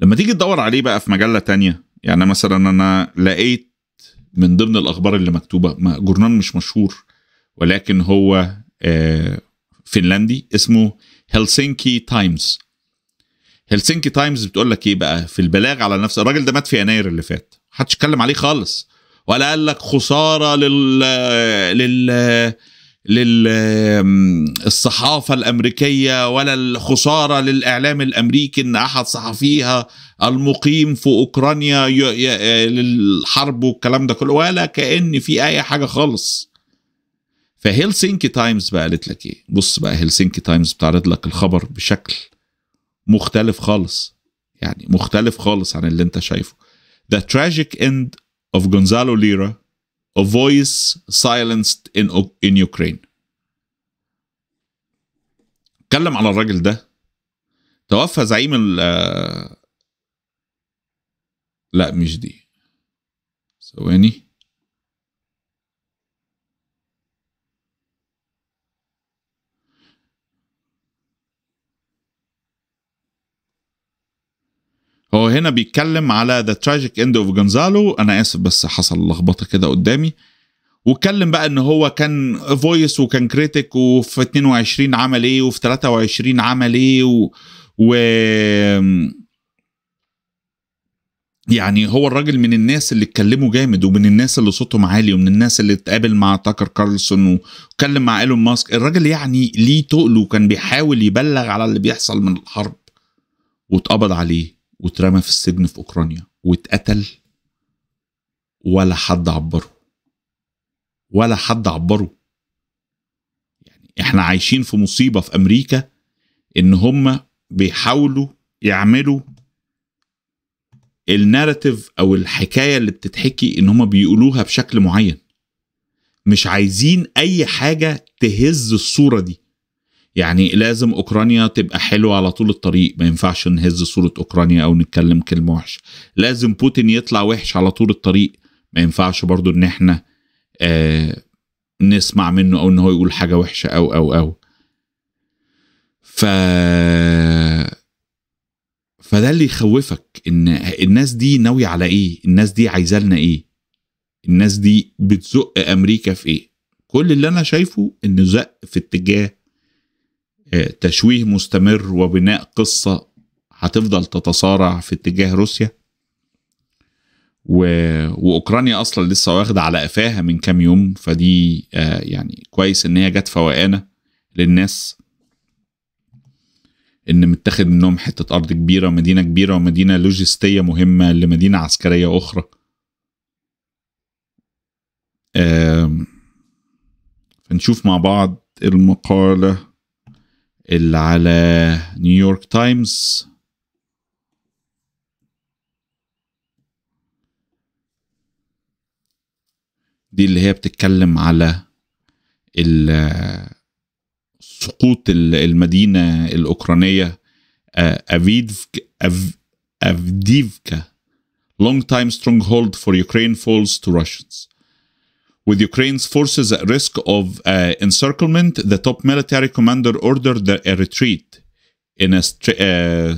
لما تيجي تدور عليه بقى في مجله تانية يعني مثلا انا لقيت من ضمن الاخبار اللي مكتوبه جورنال مش مشهور ولكن هو آه، فنلندي اسمه هلسنكي تايمز هلسنكي تايمز بتقول لك ايه بقى في البلاغ على نفس الراجل ده مات في يناير اللي فات محدش اتكلم عليه خالص ولا قال لك خساره لل لل للصحافة الأمريكية ولا الخسارة للإعلام الأمريكي أن أحد صحفيها المقيم في أوكرانيا آه، للحرب والكلام ده كله ولا كأن في أي حاجة خالص فهيلسينكي تايمز بقى قالت لك إيه بص بقى هيلسينكي تايمز بتعرض لك الخبر بشكل مختلف خالص يعني مختلف خالص عن اللي انت شايفه The tragic end of Gonzalo Lira a voice silenced in, in Ukraine اتكلم على الراجل ده توفى زعيم ال آه، لا مش دي ثواني هو هنا بيتكلم على ذا تراجيك اند اوف جونزالو انا اسف بس حصل لخبطه كده قدامي واتكلم بقى ان هو كان فويس وكان كريتيك وفي 22 عمل ايه وفي 23 عمل ايه و, و... يعني هو الراجل من الناس اللي اتكلموا جامد ومن الناس اللي صوتهم عالي ومن الناس اللي اتقابل مع تاكر كارلسون واتكلم مع ايلون ماسك الراجل يعني ليه تقله وكان بيحاول يبلغ على اللي بيحصل من الحرب واتقبض عليه واترمى في السجن في اوكرانيا واتقتل ولا حد عبره ولا حد عبره يعني احنا عايشين في مصيبه في امريكا ان هم بيحاولوا يعملوا الناراتيف او الحكايه اللي بتتحكي ان هم بيقولوها بشكل معين مش عايزين اي حاجه تهز الصوره دي يعني لازم اوكرانيا تبقى حلوه على طول الطريق ما ينفعش نهز صوره اوكرانيا او نتكلم كلمه وحشه لازم بوتين يطلع وحش على طول الطريق ما ينفعش برضو ان احنا آه نسمع منه او ان هو يقول حاجه وحشه او او او ف فده اللي يخوفك ان الناس دي ناويه على ايه الناس دي عايزه لنا ايه الناس دي بتزق امريكا في ايه كل اللي انا شايفه انه زق في اتجاه تشويه مستمر وبناء قصه هتفضل تتصارع في اتجاه روسيا و... واوكرانيا اصلا لسه واخده على قفاها من كام يوم فدي آه يعني كويس ان هي جت فوقانه للناس ان متاخد منهم حته ارض كبيره ومدينه كبيره ومدينه لوجستيه مهمه لمدينه عسكريه اخرى آه فنشوف مع بعض المقاله اللي على نيويورك تايمز دي اللي هي بتتكلم على سقوط المدينة الأوكرانية آه، أفديفكا long time stronghold for Ukraine falls to Russians with Ukraine's forces at risk of uh, encirclement, the top military commander ordered a retreat. In a st- uh,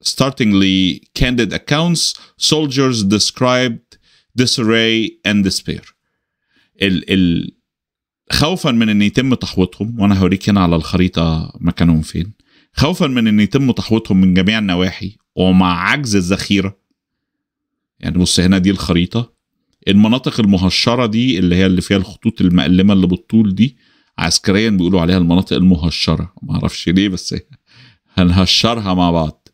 startlingly candid accounts, soldiers described disarray and despair. ال ال خوفا من ان يتم تحويطهم وانا هوريك هنا على الخريطه مكانهم فين خوفا من ان يتم تحويطهم من جميع النواحي ومع عجز الذخيره يعني بص هنا دي الخريطه المناطق المهشره دي اللي هي اللي فيها الخطوط المألمه اللي بالطول دي عسكريا بيقولوا عليها المناطق المهشره ما اعرفش ليه بس هنهشرها مع بعض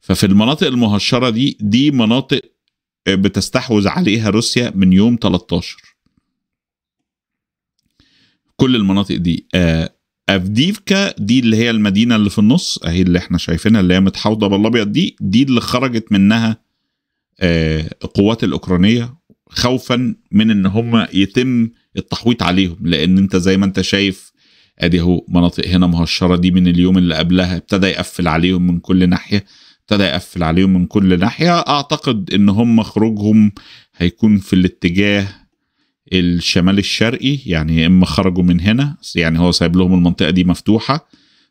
ففي المناطق المهشره دي دي مناطق بتستحوذ عليها روسيا من يوم 13 كل المناطق دي آه، افديفكا دي اللي هي المدينه اللي في النص اهي اللي احنا شايفينها اللي هي متحوضة بالابيض دي دي اللي خرجت منها آه، القوات الاوكرانيه خوفا من ان هم يتم التحويط عليهم لان انت زي ما انت شايف ادي اهو مناطق هنا مهشره دي من اليوم اللي قبلها ابتدى يقفل عليهم من كل ناحيه ابتدى يقفل عليهم من كل ناحيه اعتقد ان هم خروجهم هيكون في الاتجاه الشمال الشرقي يعني يا اما خرجوا من هنا يعني هو سايب لهم المنطقه دي مفتوحه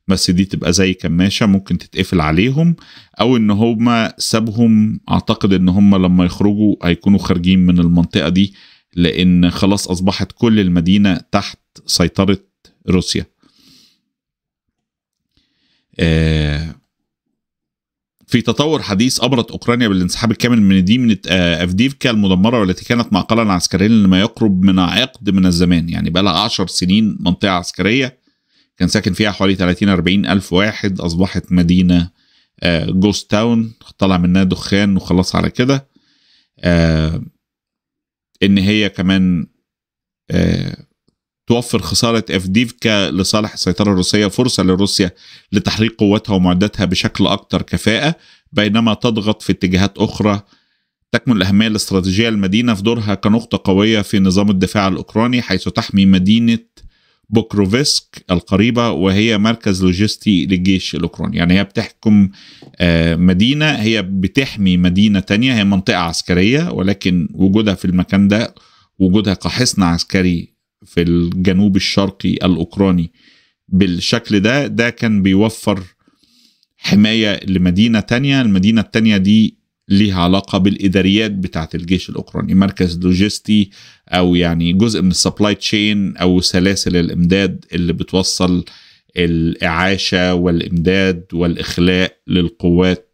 بس دي تبقى زي كماشه ممكن تتقفل عليهم او ان هم سابهم اعتقد ان هم لما يخرجوا هيكونوا خارجين من المنطقه دي لان خلاص اصبحت كل المدينه تحت سيطره روسيا آه في تطور حديث امرت اوكرانيا بالانسحاب الكامل من من آه، افديفكا المدمره والتي كانت معقلا عسكريا لما يقرب من عقد من الزمان يعني بقى لها 10 سنين منطقه عسكريه كان ساكن فيها حوالي 30 40 ألف واحد أصبحت مدينة جوست تاون طلع منها دخان وخلاص على كده آه، إن هي كمان آه، توفر خسارة أفديفكا لصالح السيطرة الروسية فرصة لروسيا لتحريك قوتها ومعداتها بشكل أكثر كفاءة بينما تضغط في اتجاهات أخرى تكمن الأهمية الاستراتيجية للمدينة في دورها كنقطة قوية في نظام الدفاع الأوكراني حيث تحمي مدينة بوكروفسك القريبة وهي مركز لوجستي للجيش الأوكراني يعني هي بتحكم آه، مدينة هي بتحمي مدينة تانية هي منطقة عسكرية ولكن وجودها في المكان ده وجودها كحصن عسكري في الجنوب الشرقي الأوكراني بالشكل ده ده كان بيوفر حماية لمدينة تانية المدينة التانية دي ليها علاقة بالإداريات بتاعة الجيش الأوكراني مركز لوجستي أو يعني جزء من السبلاي تشين أو سلاسل الإمداد اللي بتوصل الإعاشة والإمداد والإخلاء للقوات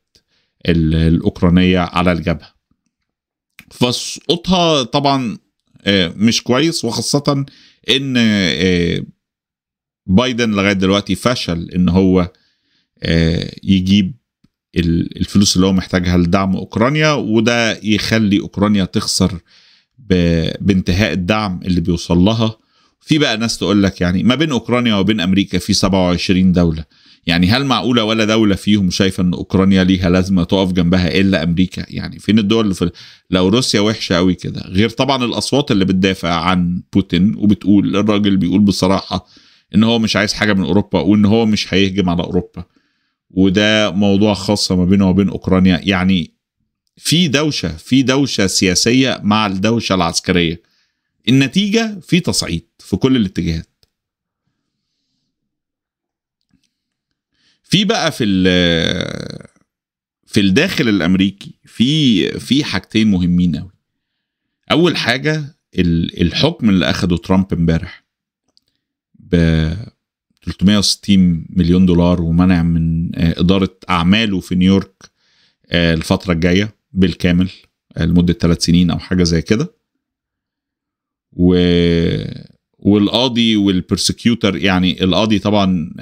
الأوكرانية على الجبهة فسقوطها طبعا آه، مش كويس وخاصة إن آه، بايدن لغاية دلوقتي فشل إن هو آه، يجيب الفلوس اللي هو محتاجها لدعم اوكرانيا وده يخلي اوكرانيا تخسر بانتهاء الدعم اللي بيوصل لها في بقى ناس تقول لك يعني ما بين اوكرانيا وبين امريكا في 27 دوله يعني هل معقوله ولا دوله فيهم شايفه ان اوكرانيا ليها لازمه تقف جنبها الا امريكا يعني فين الدول في لو روسيا وحشه قوي كده غير طبعا الاصوات اللي بتدافع عن بوتين وبتقول الراجل بيقول بصراحه ان هو مش عايز حاجه من اوروبا وان هو مش هيهجم على اوروبا وده موضوع خاص ما بينه وبين أوكرانيا يعني في دوشة في دوشة سياسية مع الدوشة العسكرية النتيجة في تصعيد في كل الاتجاهات في بقى في في الداخل الامريكي في في حاجتين مهمين قوي اول حاجه الحكم اللي اخده ترامب امبارح 360 مليون دولار ومنع من آه، إدارة أعماله في نيويورك آه، الفترة الجاية بالكامل آه، لمدة ثلاث سنين أو حاجة زي كده و والقاضي والبرسكيوتر يعني القاضي طبعا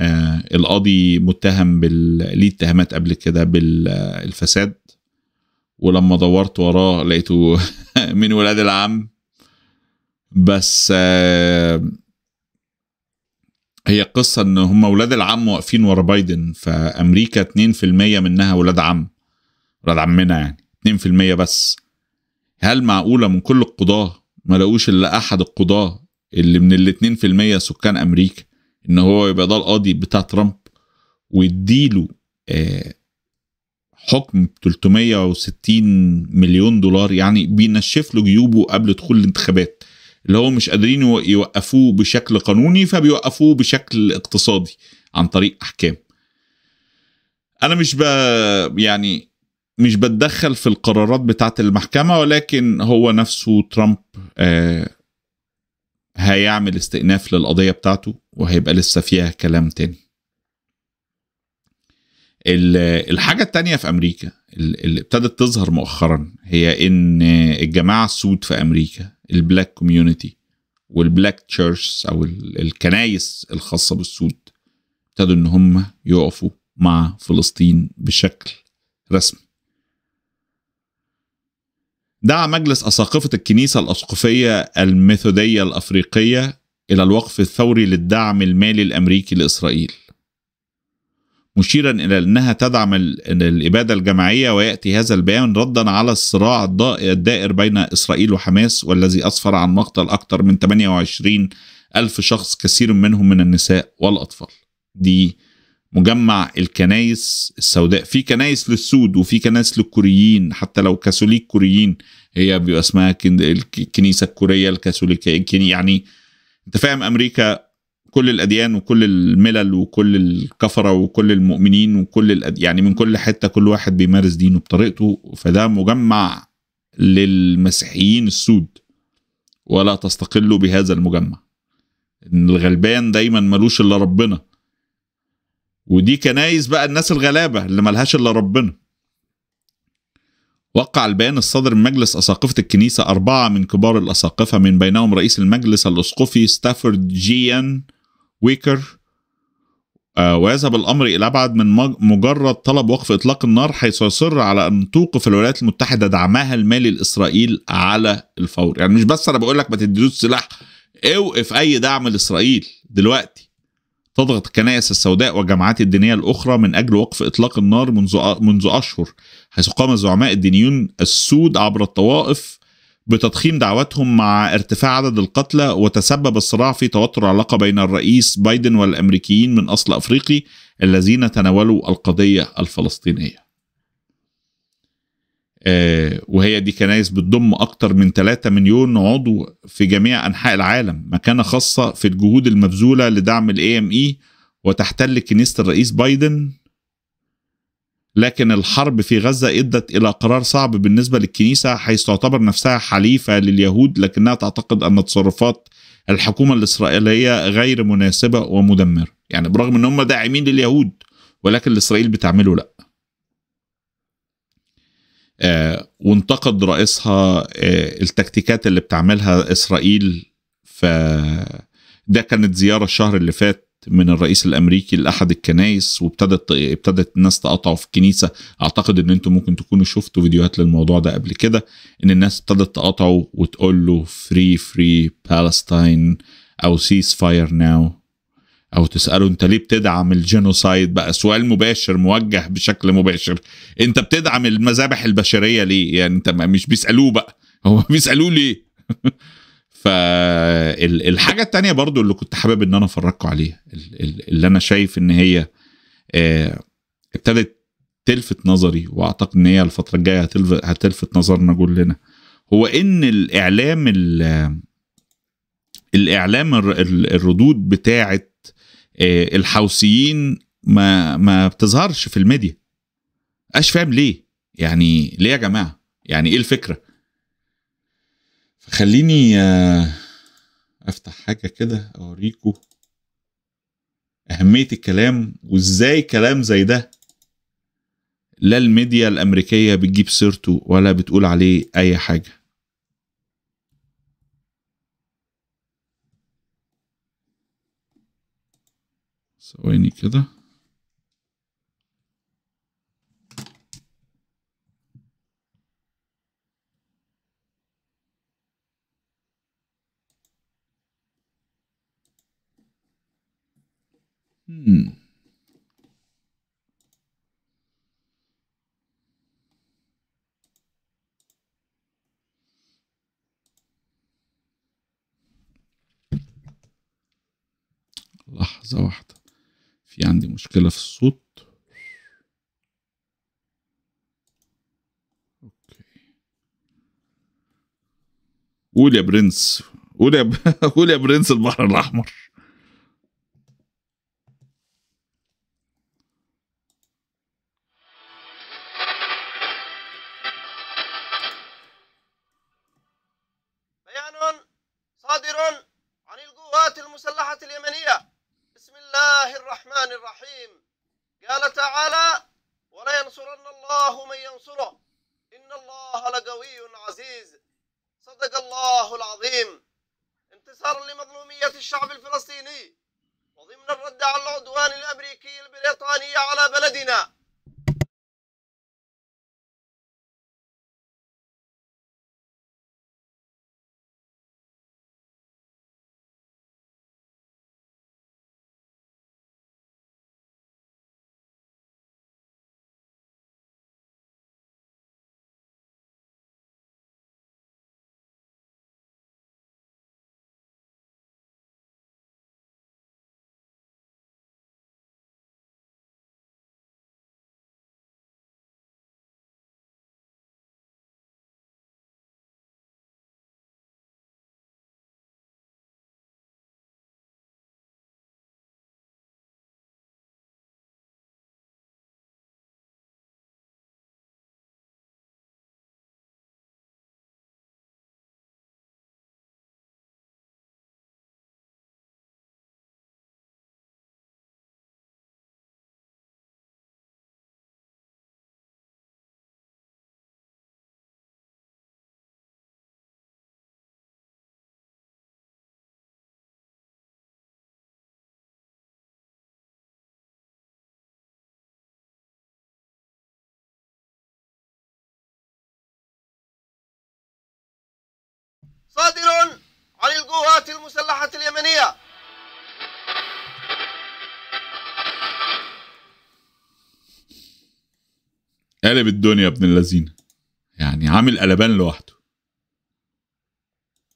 القاضي متهم بال... ليه اتهامات قبل كده بالفساد ولما دورت وراه لقيته من ولاد العم بس آه هي قصة ان هم ولاد العم واقفين ورا بايدن فامريكا 2% منها ولاد عم ولاد عمنا يعني 2% بس هل معقولة من كل القضاة ما لقوش الا احد القضاة اللي من ال 2% سكان امريكا ان هو يبقى ده القاضي بتاع ترامب ويديله آه حكم 360 مليون دولار يعني بينشف له جيوبه قبل دخول الانتخابات اللي هو مش قادرين يوقفوه بشكل قانوني فبيوقفوه بشكل اقتصادي عن طريق احكام انا مش ب... يعني مش بتدخل في القرارات بتاعت المحكمه ولكن هو نفسه ترامب آه هيعمل استئناف للقضيه بتاعته وهيبقى لسه فيها كلام تاني الحاجة التانية في أمريكا اللي ابتدت تظهر مؤخرا هي إن الجماعة السود في أمريكا البلاك كوميونتي والبلاك تشيرش او الكنايس الخاصه بالسود ابتدوا ان هم يقفوا مع فلسطين بشكل رسمي دعا مجلس أساقفة الكنيسة الأسقفية الميثودية الأفريقية إلى الوقف الثوري للدعم المالي الأمريكي لإسرائيل مشيرا الى انها تدعم الاباده الجماعيه وياتي هذا البيان ردا على الصراع الدائر بين اسرائيل وحماس والذي اسفر عن مقتل اكثر من 28 الف شخص كثير منهم من النساء والاطفال. دي مجمع الكنايس السوداء في كنايس للسود وفي كنايس للكوريين حتى لو كاثوليك كوريين هي بيبقى اسمها الكنيسه الكوريه الكاثوليكيه يعني انت فاهم امريكا كل الاديان وكل الملل وكل الكفره وكل المؤمنين وكل الأد... يعني من كل حته كل واحد بيمارس دينه بطريقته فده مجمع للمسيحيين السود ولا تستقلوا بهذا المجمع ان الغلبان دايما ملوش الا ربنا ودي كنايس بقى الناس الغلابه اللي ملهاش الا ربنا وقع البيان الصادر من مجلس أساقفة الكنيسة أربعة من كبار الأساقفة من بينهم رئيس المجلس الأسقفي ستافورد جيان ويكر آه، ويذهب الأمر إلى أبعد من مجرد طلب وقف إطلاق النار حيث يصر على أن توقف الولايات المتحدة دعمها المالي لإسرائيل على الفور يعني مش بس أنا بقول لك ما تديلوش سلاح اوقف إيه أي دعم لإسرائيل دلوقتي تضغط الكنائس السوداء والجماعات الدينية الأخرى من أجل وقف إطلاق النار منذ منذ أشهر حيث قام زعماء الدينيون السود عبر الطوائف بتضخيم دعواتهم مع ارتفاع عدد القتلى وتسبب الصراع في توتر العلاقة بين الرئيس بايدن والأمريكيين من أصل أفريقي الذين تناولوا القضية الفلسطينية آه، وهي دي كنايس بتضم أكتر من 3 مليون عضو في جميع أنحاء العالم مكانة خاصة في الجهود المبذولة لدعم الاي ام اي e وتحتل كنيسة الرئيس بايدن لكن الحرب في غزة ادت إلى قرار صعب بالنسبة للكنيسة حيث تعتبر نفسها حليفة لليهود لكنها تعتقد أن تصرفات الحكومة الإسرائيلية غير مناسبة ومدمرة يعني برغم أن هم داعمين لليهود ولكن الإسرائيل بتعمله لأ آه وانتقد رئيسها آه التكتيكات اللي بتعملها إسرائيل ف ده كانت زيارة الشهر اللي فات من الرئيس الامريكي لاحد الكنائس وابتدت ابتدت الناس تقطعه في الكنيسه اعتقد ان انتم ممكن تكونوا شفتوا فيديوهات للموضوع ده قبل كده ان الناس ابتدت تقطعه وتقول له فري فري بالستاين او سيس فاير ناو او تساله انت ليه بتدعم الجينوسايد بقى سؤال مباشر موجه بشكل مباشر انت بتدعم المذابح البشريه ليه يعني انت مش بيسالوه بقى هو بيسالوه ليه فالحاجه التانية برضو اللي كنت حابب ان انا افرجكم عليها اللي انا شايف ان هي آه، ابتدت تلفت نظري واعتقد ان هي الفتره الجايه هتلفت نظرنا كلنا هو ان الاعلام الاعلام الردود بتاعه آه، الحوثيين ما ما بتظهرش في الميديا مش فاهم ليه يعني ليه يا جماعه يعني ايه الفكره خليني آه، افتح حاجه كده اوريكو اهميه الكلام وازاي كلام زي ده لا الميديا الامريكيه بتجيب سيرته ولا بتقول عليه اي حاجه ثواني كده Hmm. لحظة واحدة في عندي مشكلة في الصوت اوكي قول يا برنس قول يا ب... قول يا برنس البحر الأحمر انتصار لمظلومية الشعب الفلسطيني وضمن الرد على العدوان الأمريكي البريطاني على بلدنا صادر عن القوات المسلحة اليمنية قلب الدنيا ابن اللذين يعني عامل قلبان لوحده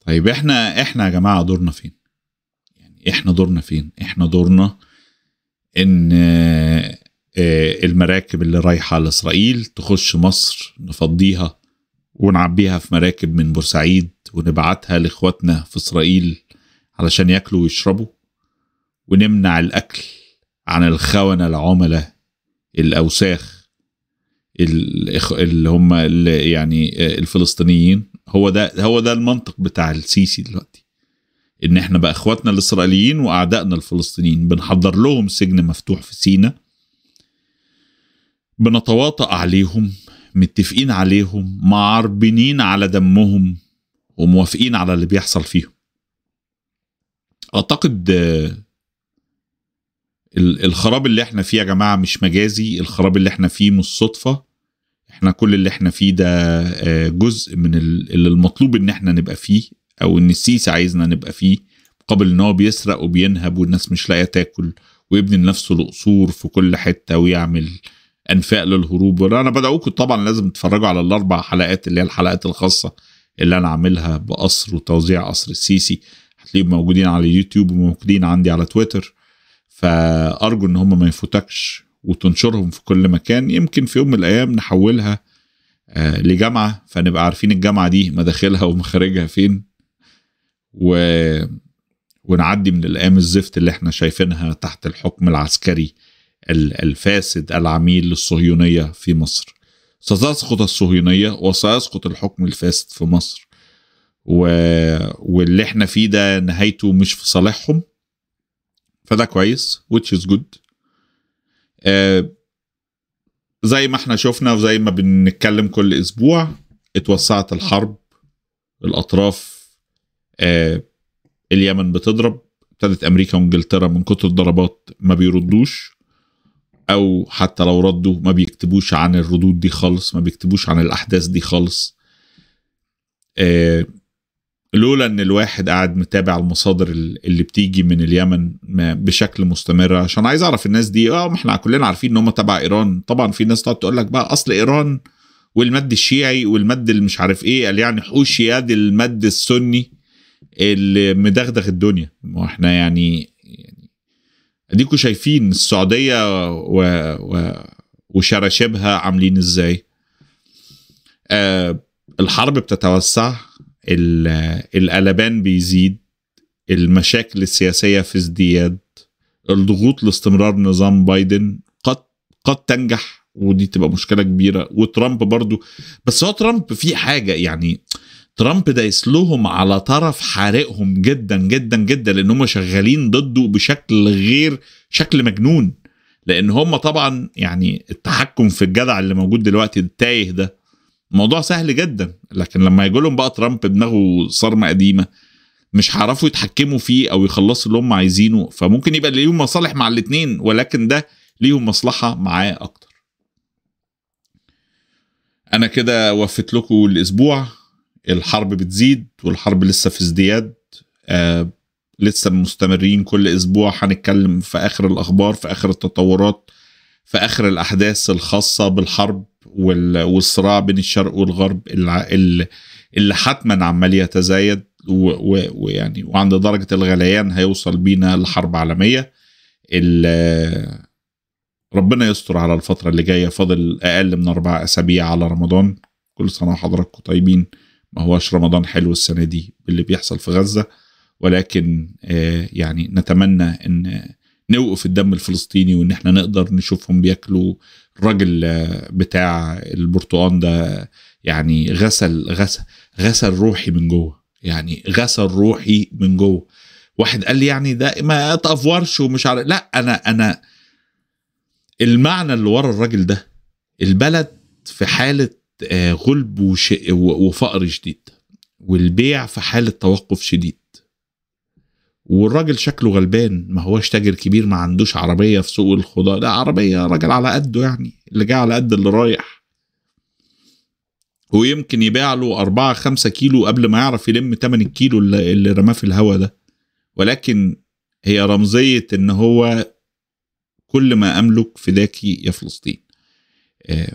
طيب احنا احنا يا جماعه دورنا فين يعني احنا دورنا فين احنا دورنا ان آه، آه، المراكب اللي رايحه لاسرائيل تخش مصر نفضيها ونعبيها في مراكب من بورسعيد ونبعتها لاخواتنا في اسرائيل علشان ياكلوا ويشربوا ونمنع الاكل عن الخونه العملاء الاوساخ اللي هم اللي يعني الفلسطينيين هو ده هو ده المنطق بتاع السيسي دلوقتي ان احنا بقى اخواتنا الاسرائيليين واعدائنا الفلسطينيين بنحضر لهم سجن مفتوح في سينا بنتواطأ عليهم متفقين عليهم معربنين على دمهم وموافقين على اللي بيحصل فيهم اعتقد الخراب اللي احنا فيه يا جماعه مش مجازي الخراب اللي احنا فيه مش صدفه احنا كل اللي احنا فيه ده آه، جزء من اللي المطلوب ان احنا نبقى فيه او ان السيسي عايزنا نبقى فيه مقابل ان هو بيسرق وبينهب والناس مش لاقيه تاكل ويبني لنفسه القصور في كل حته ويعمل آه انفاق للهروب انا بدعوكم طبعا لازم تتفرجوا على الاربع حلقات اللي هي الحلقات الخاصه اللي انا عاملها بقصر وتوزيع قصر السيسي هتلاقيهم موجودين على اليوتيوب وموجودين عندي على تويتر فارجو ان هم ما يفوتكش وتنشرهم في كل مكان يمكن في يوم من الايام نحولها آه، لجامعه فنبقى عارفين الجامعه دي مداخلها ومخارجها فين و ونعدي من الايام الزفت اللي احنا شايفينها تحت الحكم العسكري الفاسد العميل للصهيونية في مصر ستسقط الصهيونية وسيسقط الحكم الفاسد في مصر و... واللي احنا فيه ده نهايته مش في صالحهم فده كويس which is good آه زي ما احنا شفنا وزي ما بنتكلم كل اسبوع اتوسعت الحرب الاطراف آه اليمن بتضرب ابتدت امريكا وانجلترا من كتر الضربات ما بيردوش او حتى لو ردوا ما بيكتبوش عن الردود دي خالص ما بيكتبوش عن الاحداث دي خالص آه لولا ان الواحد قاعد متابع المصادر اللي بتيجي من اليمن بشكل مستمر عشان عايز اعرف الناس دي اه ما احنا كلنا عارفين ان هم تبع ايران طبعا في ناس تقعد تقول لك بقى اصل ايران والمد الشيعي والمد اللي مش عارف ايه قال يعني حوشي يد المد السني اللي مدغدغ الدنيا ما احنا يعني اديكوا شايفين السعوديه و... و... وشراشبها عاملين ازاي آه الحرب بتتوسع القلبان بيزيد المشاكل السياسيه في ازدياد الضغوط لاستمرار نظام بايدن قد قد تنجح ودي تبقى مشكله كبيره وترامب برضو بس هو ترامب في حاجه يعني آه ترامب دايس لهم على طرف حارقهم جدا جدا جدا لان هم شغالين ضده بشكل غير شكل مجنون لان هم طبعا يعني التحكم في الجدع اللي موجود دلوقتي التايه ده موضوع سهل جدا لكن لما يجي لهم بقى ترامب دماغه صارمه قديمه مش هيعرفوا يتحكموا فيه او يخلصوا اللي هم عايزينه فممكن يبقى ليهم مصالح مع الاثنين ولكن ده ليهم مصلحه معاه اكتر انا كده وفيت لكم الاسبوع الحرب بتزيد والحرب لسه في ازدياد آه لسه مستمرين كل اسبوع هنتكلم في اخر الاخبار في اخر التطورات في اخر الاحداث الخاصه بالحرب والصراع بين الشرق والغرب اللي, اللي حتما عمال يتزايد ويعني وعند درجه الغليان هيوصل بينا لحرب عالميه ربنا يستر على الفتره اللي جايه فاضل اقل من اربع اسابيع على رمضان كل سنه وحضراتكم طيبين ما هوش رمضان حلو السنه دي باللي بيحصل في غزه ولكن آه، يعني نتمنى ان نوقف الدم الفلسطيني وان احنا نقدر نشوفهم بياكلوا الراجل آه، بتاع البرتقان ده يعني غسل غسل غسل روحي من جوه يعني غسل روحي من جوه واحد قال لي يعني ده ما تافورش ومش عارف لا انا انا المعنى اللي ورا الراجل ده البلد في حاله آه، غلب وفقر شديد والبيع في حالة توقف شديد والراجل شكله غلبان ما هوش تاجر كبير ما عندوش عربية في سوق الخضار ده عربية راجل على قده يعني اللي جاي على قد اللي رايح ويمكن يبيع له أربعة خمسة كيلو قبل ما يعرف يلم تمن الكيلو اللي, اللي رماه في الهوا ده ولكن هي رمزية إن هو كل ما أملك فداكي يا فلسطين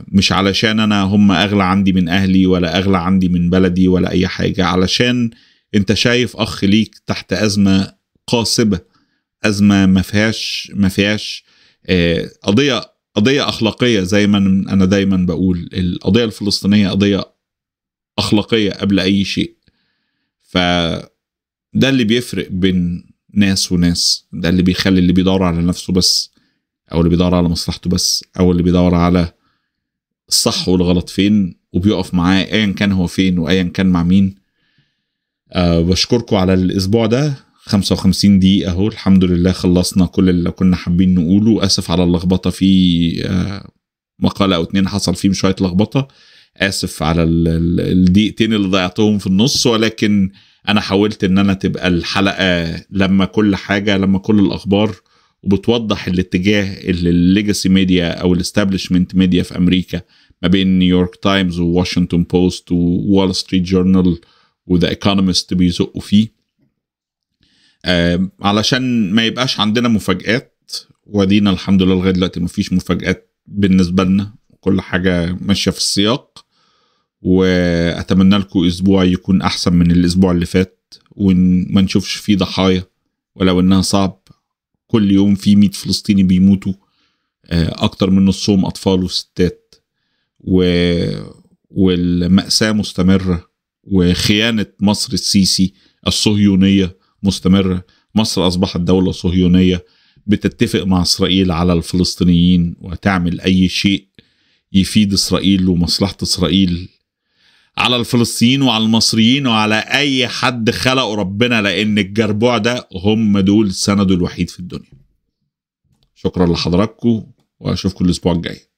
مش علشان انا هم اغلى عندي من اهلي ولا اغلى عندي من بلدي ولا اي حاجه علشان انت شايف اخ ليك تحت ازمه قاصبه ازمه ما فيهاش ما فيهاش آه، قضيه قضيه اخلاقيه زي ما انا دايما بقول القضيه الفلسطينيه قضيه اخلاقيه قبل اي شيء ف ده اللي بيفرق بين ناس وناس ده اللي بيخلي اللي بيدور على نفسه بس او اللي بيدور على مصلحته بس او اللي بيدور على الصح والغلط فين وبيقف معاه ايا كان هو فين وايا كان مع مين أه بشكركم على الاسبوع ده 55 دقيقة اهو الحمد لله خلصنا كل اللي كنا حابين نقوله اسف على اللخبطة في آه، مقالة او اتنين حصل فيهم شوية لخبطة اسف على الدقيقتين اللي ضيعتهم في النص ولكن انا حاولت ان انا تبقى الحلقة لما كل حاجة لما كل الاخبار وبتوضح الاتجاه اللي الليجاسي ميديا او الاستابلشمنت ميديا في امريكا ما بين نيويورك تايمز وواشنطن بوست وول ستريت جورنال وذا ايكونومست بيزقوا فيه آه علشان ما يبقاش عندنا مفاجآت ودينا الحمد لله لغايه دلوقتي ما فيش مفاجآت بالنسبه لنا كل حاجه ماشيه في السياق واتمنى لكم اسبوع يكون احسن من الاسبوع اللي فات وما نشوفش فيه ضحايا ولو انها صعب كل يوم في 100 فلسطيني بيموتوا آه، اكتر من نصهم اطفال وستات و... والمأساة مستمرة وخيانة مصر السيسي الصهيونية مستمرة مصر أصبحت دولة صهيونية بتتفق مع إسرائيل على الفلسطينيين وتعمل أي شيء يفيد إسرائيل ومصلحة إسرائيل على الفلسطينيين وعلى المصريين وعلى اي حد خلقه ربنا لان الجربوع ده هم دول سنده الوحيد في الدنيا شكرا لحضراتكم واشوفكم الاسبوع الجاي